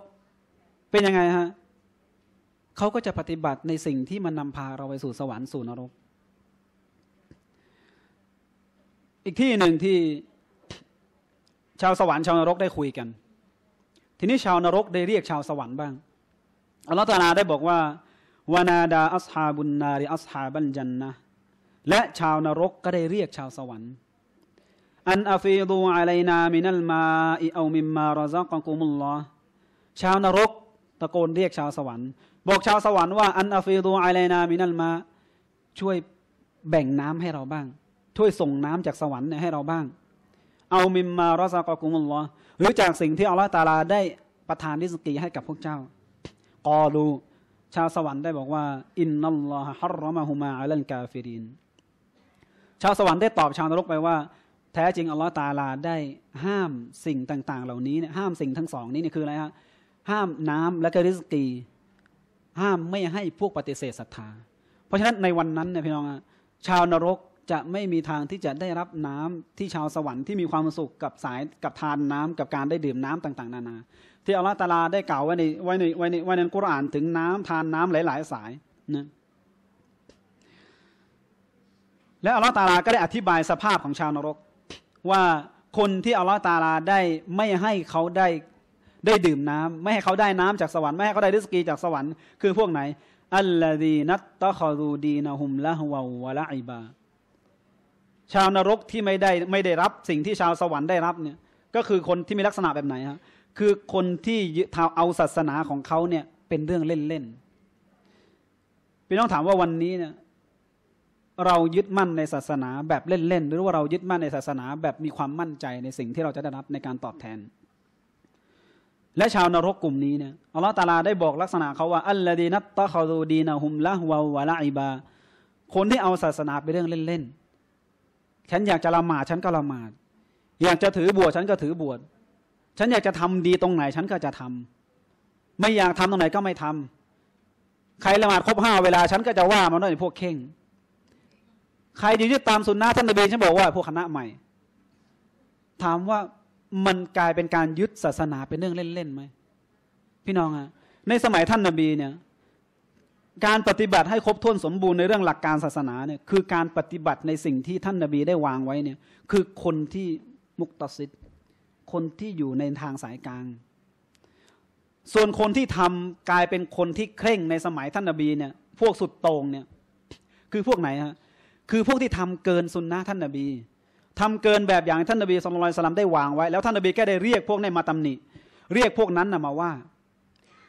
เป็นยังไงฮะเขาก็จะปฏิบัติในสิ่งที่มันนำพาเราไปสู่สวรรค์สู่นรก อีกที่หนึ่งที่ชาวสวรรค์ชาวนรกได้คุยกัน ทีนี้ชาวนรกได้เรียกชาวสวรรค์บ้างอัลลอฮฺตาลาได้บอกว่าวานาดา อัสฮาบุนนาริอัสฮาบันจันนะและชาวนรกก็ได้เรียกชาวสวรรค์อันอฟีดูอะไลนามินัลมาอิเอามิมมาราซักกอุมุลลอชาวนรกตะโกนเรียกชาวสวรรค์บอกชาวสวรรค์ว่าอันอฟีดูอะไลนามินัลมา ช่วยแบ่งน้ำให้เราบ้าง ช่วยส่งน้ำจากสวรรค์ให้เราบ้าง เอามิมมาราซักกุมุลลอหรือจากสิ่งที่อัลลอฮฺตาลาได้ ประทานริสกีให้กับพวกเจ้า กอดูชาวสวรรค์ได้บอกว่าอินนัลลอฮฺฮัรรมะฮุมาอัลลกาฟิริน ชาวสวรรค์ได้ตอบชาวนรกไปว่าแท้จริงอัลลอฮ์ตาลาได้ห้ามสิ่งต่าง ๆ เหล่านี้เนี่ยห้ามสิ่งทั้งสองนี้เนี่ยคืออะไรฮะห้ามน้ำและก็ริสกี ห้ามไม่ให้พวกปฏิเสธศรัทธา เพราะฉะนั้นในวันนั้นเนี่ยพี่น้องชาวนรกจะไม่มีทางที่จะได้รับน้ำที่ชาวสวรรค์ที่มีความสุขกับสายกับทานน้ำกับการได้ดื่มน้ำต่าง ๆนานาที่อัลลอฮ์ตาลาได้กล่าวไว้ในไว้ในไว้ในไว้ในกุรอานถึงน้ำทานน้ำหลาย ๆ สายนะและอัลลอฮ์ตาลาก็ได้อธิบายสภาพของชาวนรกว่าคนที่อัลลอฮ์ตาลาได้ ไม่ให้เขาได้ ได้ดื่มน้ำไม่ให้เขาได้น้ำจากสวรรค์ไม่ให้เขาได้ดิสกีจากสวรรค์คือพวกไหน อัลลอฮีนัตตะคอรูดีนะฮุมละฮวาวะละอิบา ชาวนรกที่ไม่ได้ไม่ได้รับสิ่งที่ชาวสวรรค์ได้รับเนี่ยก็คือคนที่มีลักษณะแบบไหนฮะคือคนที่เอาศาสนาของเขาเนี่ยเป็นเรื่องเล่นๆพี่น้องถามว่าวันนี้เนี่ยเรายึดมั่นในศาสนาแบบเล่นๆหรือว่าเรายึดมั่นในศาสนา แบบมีความมั่นใจในสิ่งที่เราจะได้รับในการตอบแทน และชาวนรกกลุ่มนี้เนี่ยอัลลอฮฺตาลาได้บอกลักษณะเขาว่าอัลลดีนัตตะคารูดีนะฮุมละฮวาวะละอิบา คนที่เอาศาสนาไปเรื่องเล่นๆฉันอยากจะละหมาดฉันก็ละหมาดอยากจะถือบวชฉันก็ถือบวชฉันอยากจะทำดีตรงไหน ฉันก็จะทำ ไม่อยากทำตรงไหนก็ไม่ทำ ใครละหมาดครบห้าเวลาฉันก็จะว่า มันด้วยพวกเข่งใครีะยึดตามสุนนะท่านนบีฉันบอกว่าพวกคณะใหม่ ถามว่ามันกลายเป็นการยึดศาสนาเป็นเรื่องเล่นๆไหม พี่น้องอะในสมัยท่านนบีเนี่ย การปฏิบัติให้ครบถ้วนสมบูรณ์ในเรื่องหลักการศาสนาเนี่ยคือการปฏิบัติในสิ่งที่ท่านนบีได้วางไว้เนี่ย คือคนที่มุกตสิทธิ์คนที่อยู่ในทางสายกลาง ส่วนคนที่ทำกลายเป็นคนที่เคร่งในสมัยท่านนบีเนี่ย พวกสุดโต่งเนี่ย คือพวกไหนฮะคือพวกที่ทำเกินสุนนะท่านนบี ทำเกินแบบอย่างท่านนบีสุลต่านสลัมได้วางไว้ แล้วท่านนบีก็ได้เรียกพวกนั้นมาตำหนิเรียกพวกนั้นนะมาว่า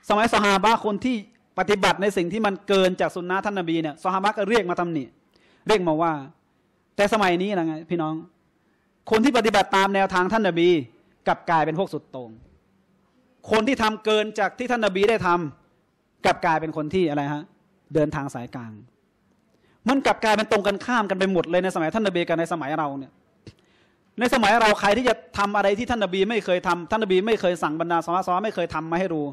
สมัยสหาบะคนที่ปฏิบัติในสิ่งที่มันเกินจากสุนนะท่านนบีเนี่ยสหาบะก็เรียกมาตำหนิเรียกมาว่า แต่สมัยนี้นะไงพี่น้อง คนที่ปฏิบัติตามแนวทางท่านนบี กลับกลายเป็นพวกสุดโต่งคนที่ทำเกินจากที่ท่านนบีได้ทำกลับกลายเป็นคนที่อะไรฮะเดินทางสายกลางมันกลับกลายเป็นตรงกันข้ามกันไปหมดเลยในสมัยท่านนบีกับในสมัยเราเนี่ย ในสมัยเราใครที่จะทำอะไรที่ท่านนบี ไม่เคยทำท่านนบี ไม่เคยสั่งบรรดาสาวาไม่เคยทำมาให้รู้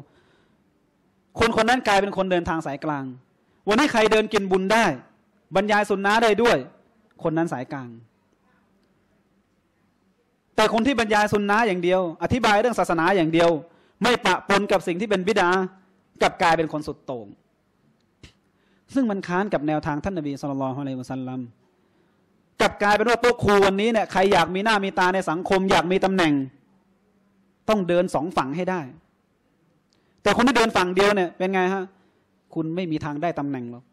คนคนนั้นกลายเป็นคนเดินทางสายกลางวันนี้ใครเดินกินบุญได้ บรรยายสุนนะได้ด้วย คนนั้นสายกลาง แต่คนที่บรรยายสุนนะอย่างเดียว อธิบายเรื่องศาสนาอย่างเดียว ไม่ปะปนกับสิ่งที่เป็นบิดากลับกลายเป็นคนสุดโต่งซึ่งมันค้านกับแนวทางท่านนบีสุลต่านของะลวะสัลลัมกลับกลายเป็นว่าโต๊ะครูวันนี้เนี่ยใครอยากมีหน้ามีตาในสังคม อยากมีตำแหน่ง ต้องเดินสองฝั่งให้ได้ แต่คนที่เดินฝั่งเดียวเนี่ย เป็นไง ฮะ คุณไม่มีทางได้ตำแหน่ง หรอก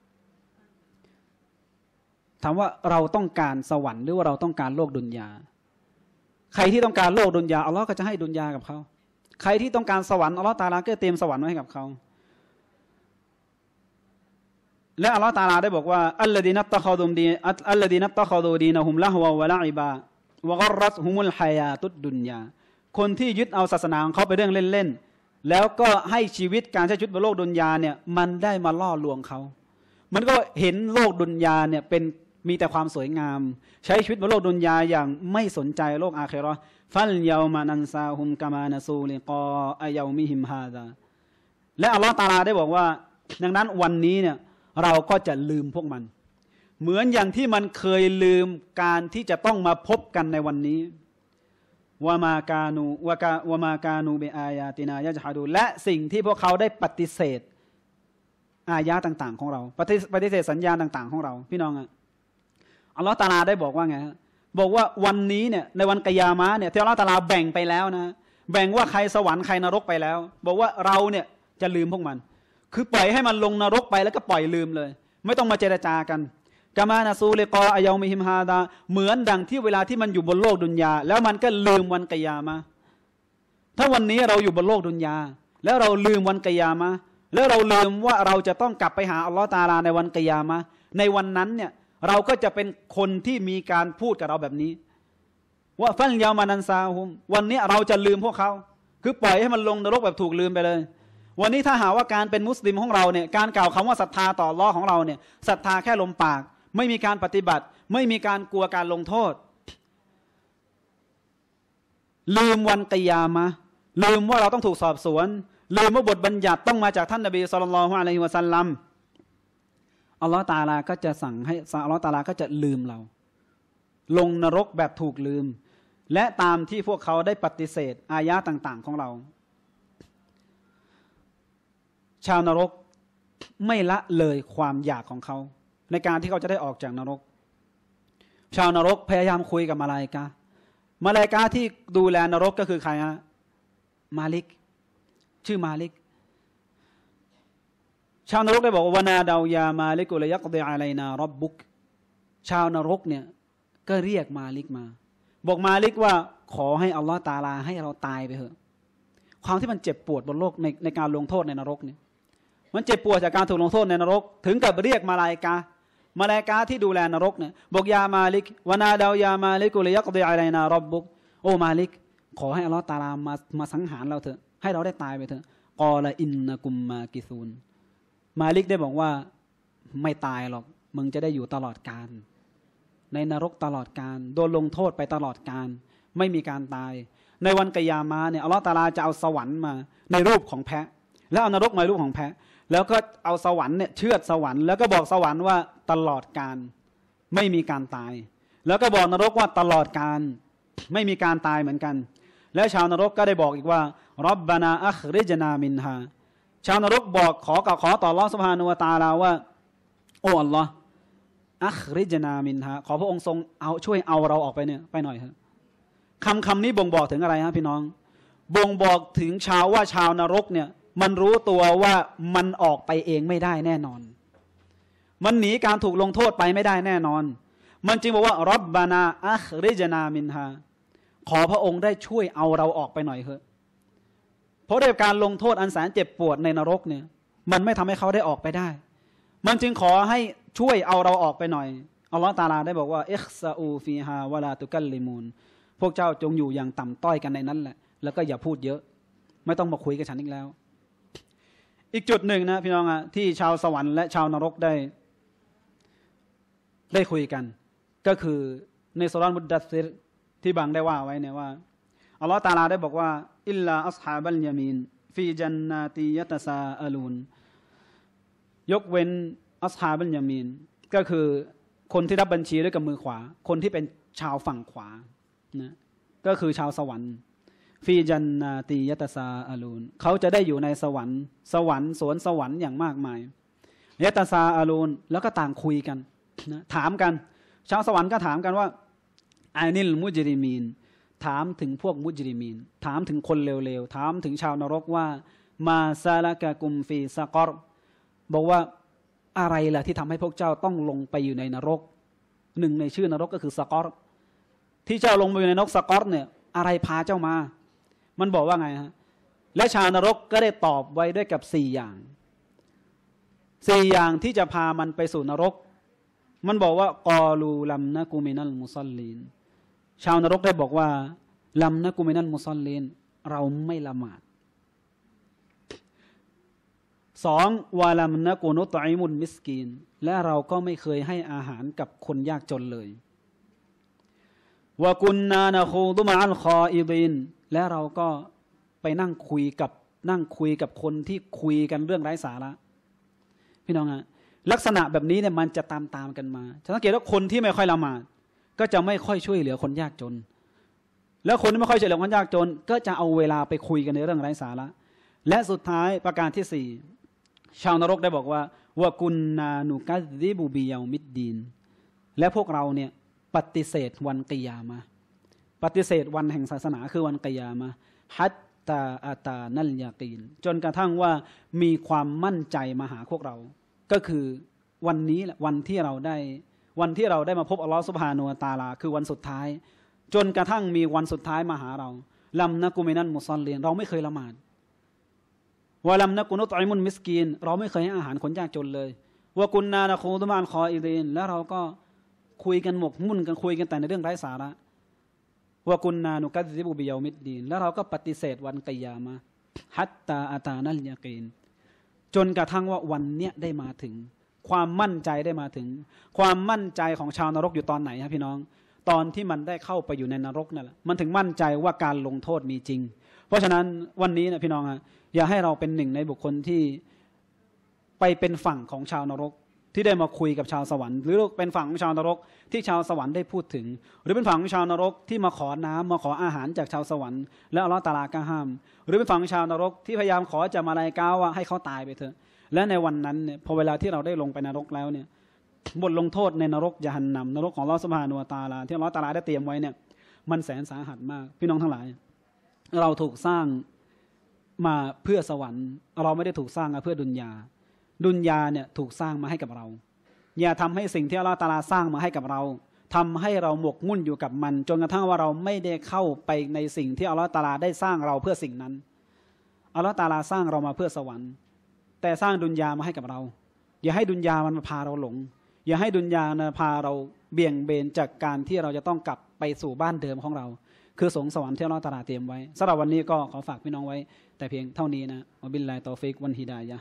ถามว่าเราต้องการสวรรค์หรือว่าเราต้องการโลกดุนยาใครที่ต้องการโลกดุนยาอัลลอฮ์ก็จะให้ดุนยากับเขาใครที่ต้องการสวรรค์อัลลอฮ์ตาลาก็เตรียมสวรรค์ไว้ให้กับเขาและอัลลอฮฺตาลาได้บอกว่าอัลลดีนัตตะคอดูดี อัลลดีนัตตะคอดูดีนะฮุมละฮววะละอิบาวะกรัสฮุมุลฮายาตุดดุนยาคนที่ยึดเอาศาสนาของเขาไปเรื่องเล่นๆแล้วก็ให้ชีวิต การ ใช้ ชีวิตบนโลกดุนยาเนี่ยมันได้ มา ล่อลวงเขา มัน ก็ เห็น โลกดุนยาเนี่ยเป็น มี แต่ ความสวยงาม ใช้ ชีวิตบนโลกดุนยาอย่าง ไม่ สนใจ โลกอาเครอฟัลเยามานันซาฮุมกามานาซูลิกออายามิฮิมฮาดาและอัลลอฮฺตาลาได้บอกว่า ดังนั้นวันนี้เนี่ยเราก็จะลืมพวกมัน เหมือนอย่างที่มันเคยลืมการที่จะต้องมาพบกันในวันนี้วามากานูวากาวามากานูเบอายาตินายาจหาดูและสิ่งที่พวกเขาได้ปฏิเสธอายะต่าง ๆ ของเรา ปฏิเสธสัญญาต่าง ๆของเรา พี่น้องอะอัลลอฮ์ตาลาได้บอกว่าไง บอกว่าวันนี้เนี่ยในวันกิยามะเนี่ยที่อัลลอฮ์ตาลาแบ่งไปแล้วนะ แบ่งว่าใครสวรรค์ใครนรกไปแล้ว บอกว่าเราเนี่ยจะลืมพวกมันคือ ปล่อยให้มันลงนรกไปแล้วก็ปล่อยลืมเลย ไม่ต้องมาเจรจากันกามานาซูเลกออายอมิฮิมฮาดา เหมือนดังที่เวลาที่มันอยู่บนโลกดุนยาแล้วมันก็ลืมวันกิยามาถ้าวันนี้เราอยู่บนโลกดุนยาแล้วเราลืมวันกิยามาแล้วเราลืมว่าเราจะต้องกลับไปหาอัลลอฮ์ตาลาในวันกิยามาในวันนั้นเนี่ยเราก็จะเป็นคนที่มีการพูดกับเราแบบนี้ ว่าฟันยามานันซาฮุมวันนี้เราจะลืมพวกเขาคือปล่อยให้มันลงนรกแบบถูกลืมไปเลยวันนี้ถ้าหาว่าการเป็นมุสลิมของเราเนี่ยการกล่าวคำว่าศรัทธาต่อล้อของเราเนี่ยศรัทธาแค่ลมปาก ไม่มีการปฏิบัติ ไม่มีการกลัวการลงโทษ ลืมวันกิยามะลืมว่าเราต้องถูกสอบสวนลืมว่าบทบัญญัติต้องมาจากท่านนบีสุลต่านละอะฮิวะซัลลัมอัลลอฮ์ตาลาก็จะสั่งให้อัลลอฮ์ตาลาก็จะลืมเรา ลงนรกแบบถูกลืม และตามที่พวกเขาได้ปฏิเสธ อายะต่าง ๆ ของเราชาวนรกไม่ละเลยความอยากของเขาในการที่เขาจะได้ออกจากนรก ชาวนรกพยายามคุยกับมาลายกามาลายกาที่ดูแลนรกก็คือใครฮะ มาลิก ชื่อมาลิก ชาวนรกได้บอกว่านาดาวยามาลิกุลยักเดอะไรนารบบุกชาวนรกเนี่ย ก็เรียกมาลิกมา บอกมาลิกว่า ขอให้อัลลอฮ์ตาลาให้เราตายไปเถอะ ความที่มันเจ็บปวดบนโลกในในการลงโทษในนรกเนี่ยมันเจ็บปวดจากการถูกลงโทษในนรก ถึงกับเรียกมาลายกามาลายกาที่ดูแลนรกเนี่ยบอกยามาลิก วนาดาวยามาลิกุลยักดีอะไรนะรบบุก โอมาลิก ขอให้อัลลอฮ์ตาลามามาสังหารเราเถอะ ให้เราได้ตายไปเถอะ กอลาอินนะกุมมากิซูนมาลิกได้บอกว่าไม่ตายหรอก มึงจะได้อยู่ตลอดกาล ในนรกตลอดกาล โดนลงโทษไปตลอดกาล ไม่มีการตาย ในวันกิยามาเนี่ยอัลลอฮ์ตาลาจะเอาสวรรค์มา ในรูปของแพะ แล้วเอานรกมารูปของแพะแล้วก็เอาสวรรค์เนี่ยเชื่อดสวรรค์แล้วก็บอกสวรรค์ว่าตลอดการไม่มีการตาย แล้วก็บอกนรกว่าตลอดการไม่มีการตายเหมือนกัน แล้วชาวนรกก็ได้บอกอีกว่ารับบานาอัคริจนามินฮาชาวนรกบอกขอกับขอต่อรองสภานุวตาราว่าโอ้อัลลอฮ์อัคริจนามินฮาขอพระองค์ทรงเอาช่วยเอาเราออกไปเนี่ย ไปหน่อยครับคำคำนี้บ่งบอกถึงอะไรครับพี่น้อง บ่งบอกถึงชาวว่าชาวนรกเนี่ยมันรู้ตัวว่ามันออกไปเองไม่ได้แน่นอน มันหนีการถูกลงโทษไปไม่ได้แน่นอน มันจึงบอกว่ารับบานาอัคริจนามินฮา ขอพระองค์ได้ช่วยเอาเราออกไปหน่อยเถอะเพราะด้วยการลงโทษอันแสนเจ็บปวดในนรกเนี่ย มันไม่ทำให้เขาได้ออกไปได้ มันจึงขอให้ช่วยเอาเราออกไปหน่อยอัลลอฮฺตาลาได้บอกว่าเอ็กซาอูฟีฮาวลาตุกัลลิมูน พวกเจ้าจงอยู่อย่างต่ำต้อยกันในนั้นแหละ แล้วก็อย่าพูดเยอะ ไม่ต้องมาคุยกับฉันอีกแล้วอีกจุดหนึ่งนะพี่น้องอะที่ชาวสวรรค์และชาวนรกได้ได้คุยกัน ก็คือในสุรานมุดดัสซิรที่บางได้ว่าไว้เนี่ยว่าอัลลอฮ์ตาลาได้บอกว่าอิลลาอัลฮาบัลยามีน ฟีจันนาตียตซาอลูนยกเว้น อัลฮาบัลยามีน ก็คือคนที่รับบัญชีด้วยกับมือขวา คนที่เป็นชาวฝั่งขวานะก็คือชาวสวรรค์ฟีจันนาตียตาซาอาลูน เขาจะได้อยู่ในสวรรค์ สวรรค์สวนสวรรค์อย่างมากมายยตาซาอาลูน แล้วก็ต่างคุยกันนะถามกัน ชาวสวรรค์ก็ถามกันว่าอานิลมุจริมีน ถามถึงพวกมุจริมีน ถามถึงคนเร็วๆ ถามถึงชาวนรกว่า มาซาลกากุมฟีสกอรบอกว่าอะไรล่ะที่ทำให้พวกเจ้าต้องลงไปอยู่ในนรก หนึ่งในชื่อนรกก็คือสกอรที่เจ้าลงไปอยู่ในนรกสกอรเนี่ย อะไรพาเจ้ามามันบอกว่าไงฮะ และชาวนรกก็ได้ตอบไว้ด้วยกับสี่อย่าง สี่อย่างที่จะพามันไปสู่นรก มันบอกว่ากอลูลัมนะกูเมนัลมุซัลลินชาวนรกได้บอกว่าลัมนะกูเมนัลมุซัลลินเราไม่ละหมาดสองวาลัมนะกูนุตไอมุนมิสกีน และเราก็ไม่เคยให้อาหารกับคนยากจนเลยวากุนนานะคูดุมาอัลคออีบินและเราก็ไปนั่งคุยกับนั่งคุยกับคนที่คุยกันเรื่องไร้สาระพี่น้องฮะลักษณะแบบนี้เนี่ยมันจะตามตามกันมาสังเกตว่าคนที่ไม่ค่อยละหมาดก็จะไม่ค่อยช่วยเหลือคนยากจน แล้วคนที่ไม่ค่อยช่วยเหลือคนยากจนก็จะเอาเวลาไปคุยกันในเรื่องไร้สาระและสุดท้ายประการที่สี่ชาวนรกได้บอกว่าวากุณนานุกัสดิบูบียวมิดดีนและพวกเราเนี่ยปฏิเสธวันกิยามาปฏิเสธวันแห่งศาสนาคือวันกิยามะฮัตตาอาตานัลยากีน จนกระทั่งว่ามีความมั่นใจมาหาพวกเรา ก็คือวันนี้แหละวันที่เราได้ วันที่เราได้มาพบอัลลอฮฺสุบฮานุตาลาคือวันสุดท้าย จนกระทั่งมีวันสุดท้ายมาหาเราลำนักุเมนันมุซอนเลียนเราไม่เคยละหมาดวะลำนักุนตอยมุนมิสกีนเราไม่เคยให้อาหารคนยากจนเลยวะกุนนานะคูตุมานคออีเดนแล้วเราก็คุยกันหมกมุ่นกันคุยกันแต่ในเรื่องไร้สาระวกุนนานุกัตซิบุบิยามิดดีนแล้วเราก็ปฏิเสธวันกิยามะฮัตตาอาตานัลยากีนจนกระทั่งว่าวันเนี้ยได้มาถึง ความมั่นใจได้มาถึง ความมั่นใจของชาวนรกอยู่ตอนไหนครับพี่น้อง ตอนที่มันได้เข้าไปอยู่ในนรกนั่นแหละมันถึงมั่นใจว่าการลงโทษมีจริง เพราะฉะนั้นวันนี้นะพี่น้องอย่าให้เราเป็นหนึ่งในบุคคลที่ไปเป็นฝั่งของชาวนรกที่ได้มาคุยกับชาวสวรรค์หรือเป็นฝั่งของชาวนรกที่ชาวสวรรค์ได้พูดถึง หรือเป็นฝั่งของชาวนรกที่มาขอน้ำ มาขออาหารจากชาวสวรรค์และอัลลอฮ์ตาลาก็ห้าม หรือเป็นฝั่งของชาวนรกที่พยายามขอจะมาลายกาว่าให้เขาตายไปเถอะ และในวันนั้นเนี่ยพอเวลาที่เราได้ลงไปนรกแล้วเนี่ยบทลงโทษในนรกยานนำนรกของลอสภานัวตาลาที่ลอตาลาได้เตรียมไว้เนี่ย มันแสนสาหัสมาก พี่น้องทั้งหลาย เราถูกสร้างมาเพื่อสวรรค์ เราไม่ได้ถูกสร้างมาเพื่อดุนยาดุนยาเนี่ยถูกสร้างมาให้กับเรา อย่าทำให้สิ่งที่อัลลอฮฺตาลาสร้างมาให้กับเรา ทำให้เราหมกมุ่นอยู่กับมัน จนกระทั่งว่าเราไม่ได้เข้าไปในสิ่งที่อัลลอฮฺตาลาได้สร้างเราเพื่อสิ่งนั้นอัลลอฮฺตาลาสร้างเรามาเพื่อสวรรค์ แต่สร้างดุนยามาให้กับเรา อย่าให้ดุนยามันมาพาเราหลง อย่าให้ดุนยานะพาเราเบี่ยงเบนจากการที่เราจะต้องกลับไปสู่บ้านเดิมของเรา คือสงสวรรค์ที่อัลลอฮฺตาลาเตรียมไว้สำหรับวันนี้ก็ขอฝากพี่น้องไว้ แต่เพียงเท่านี้นะอับิลลาตอฟิกวันฮิดายะ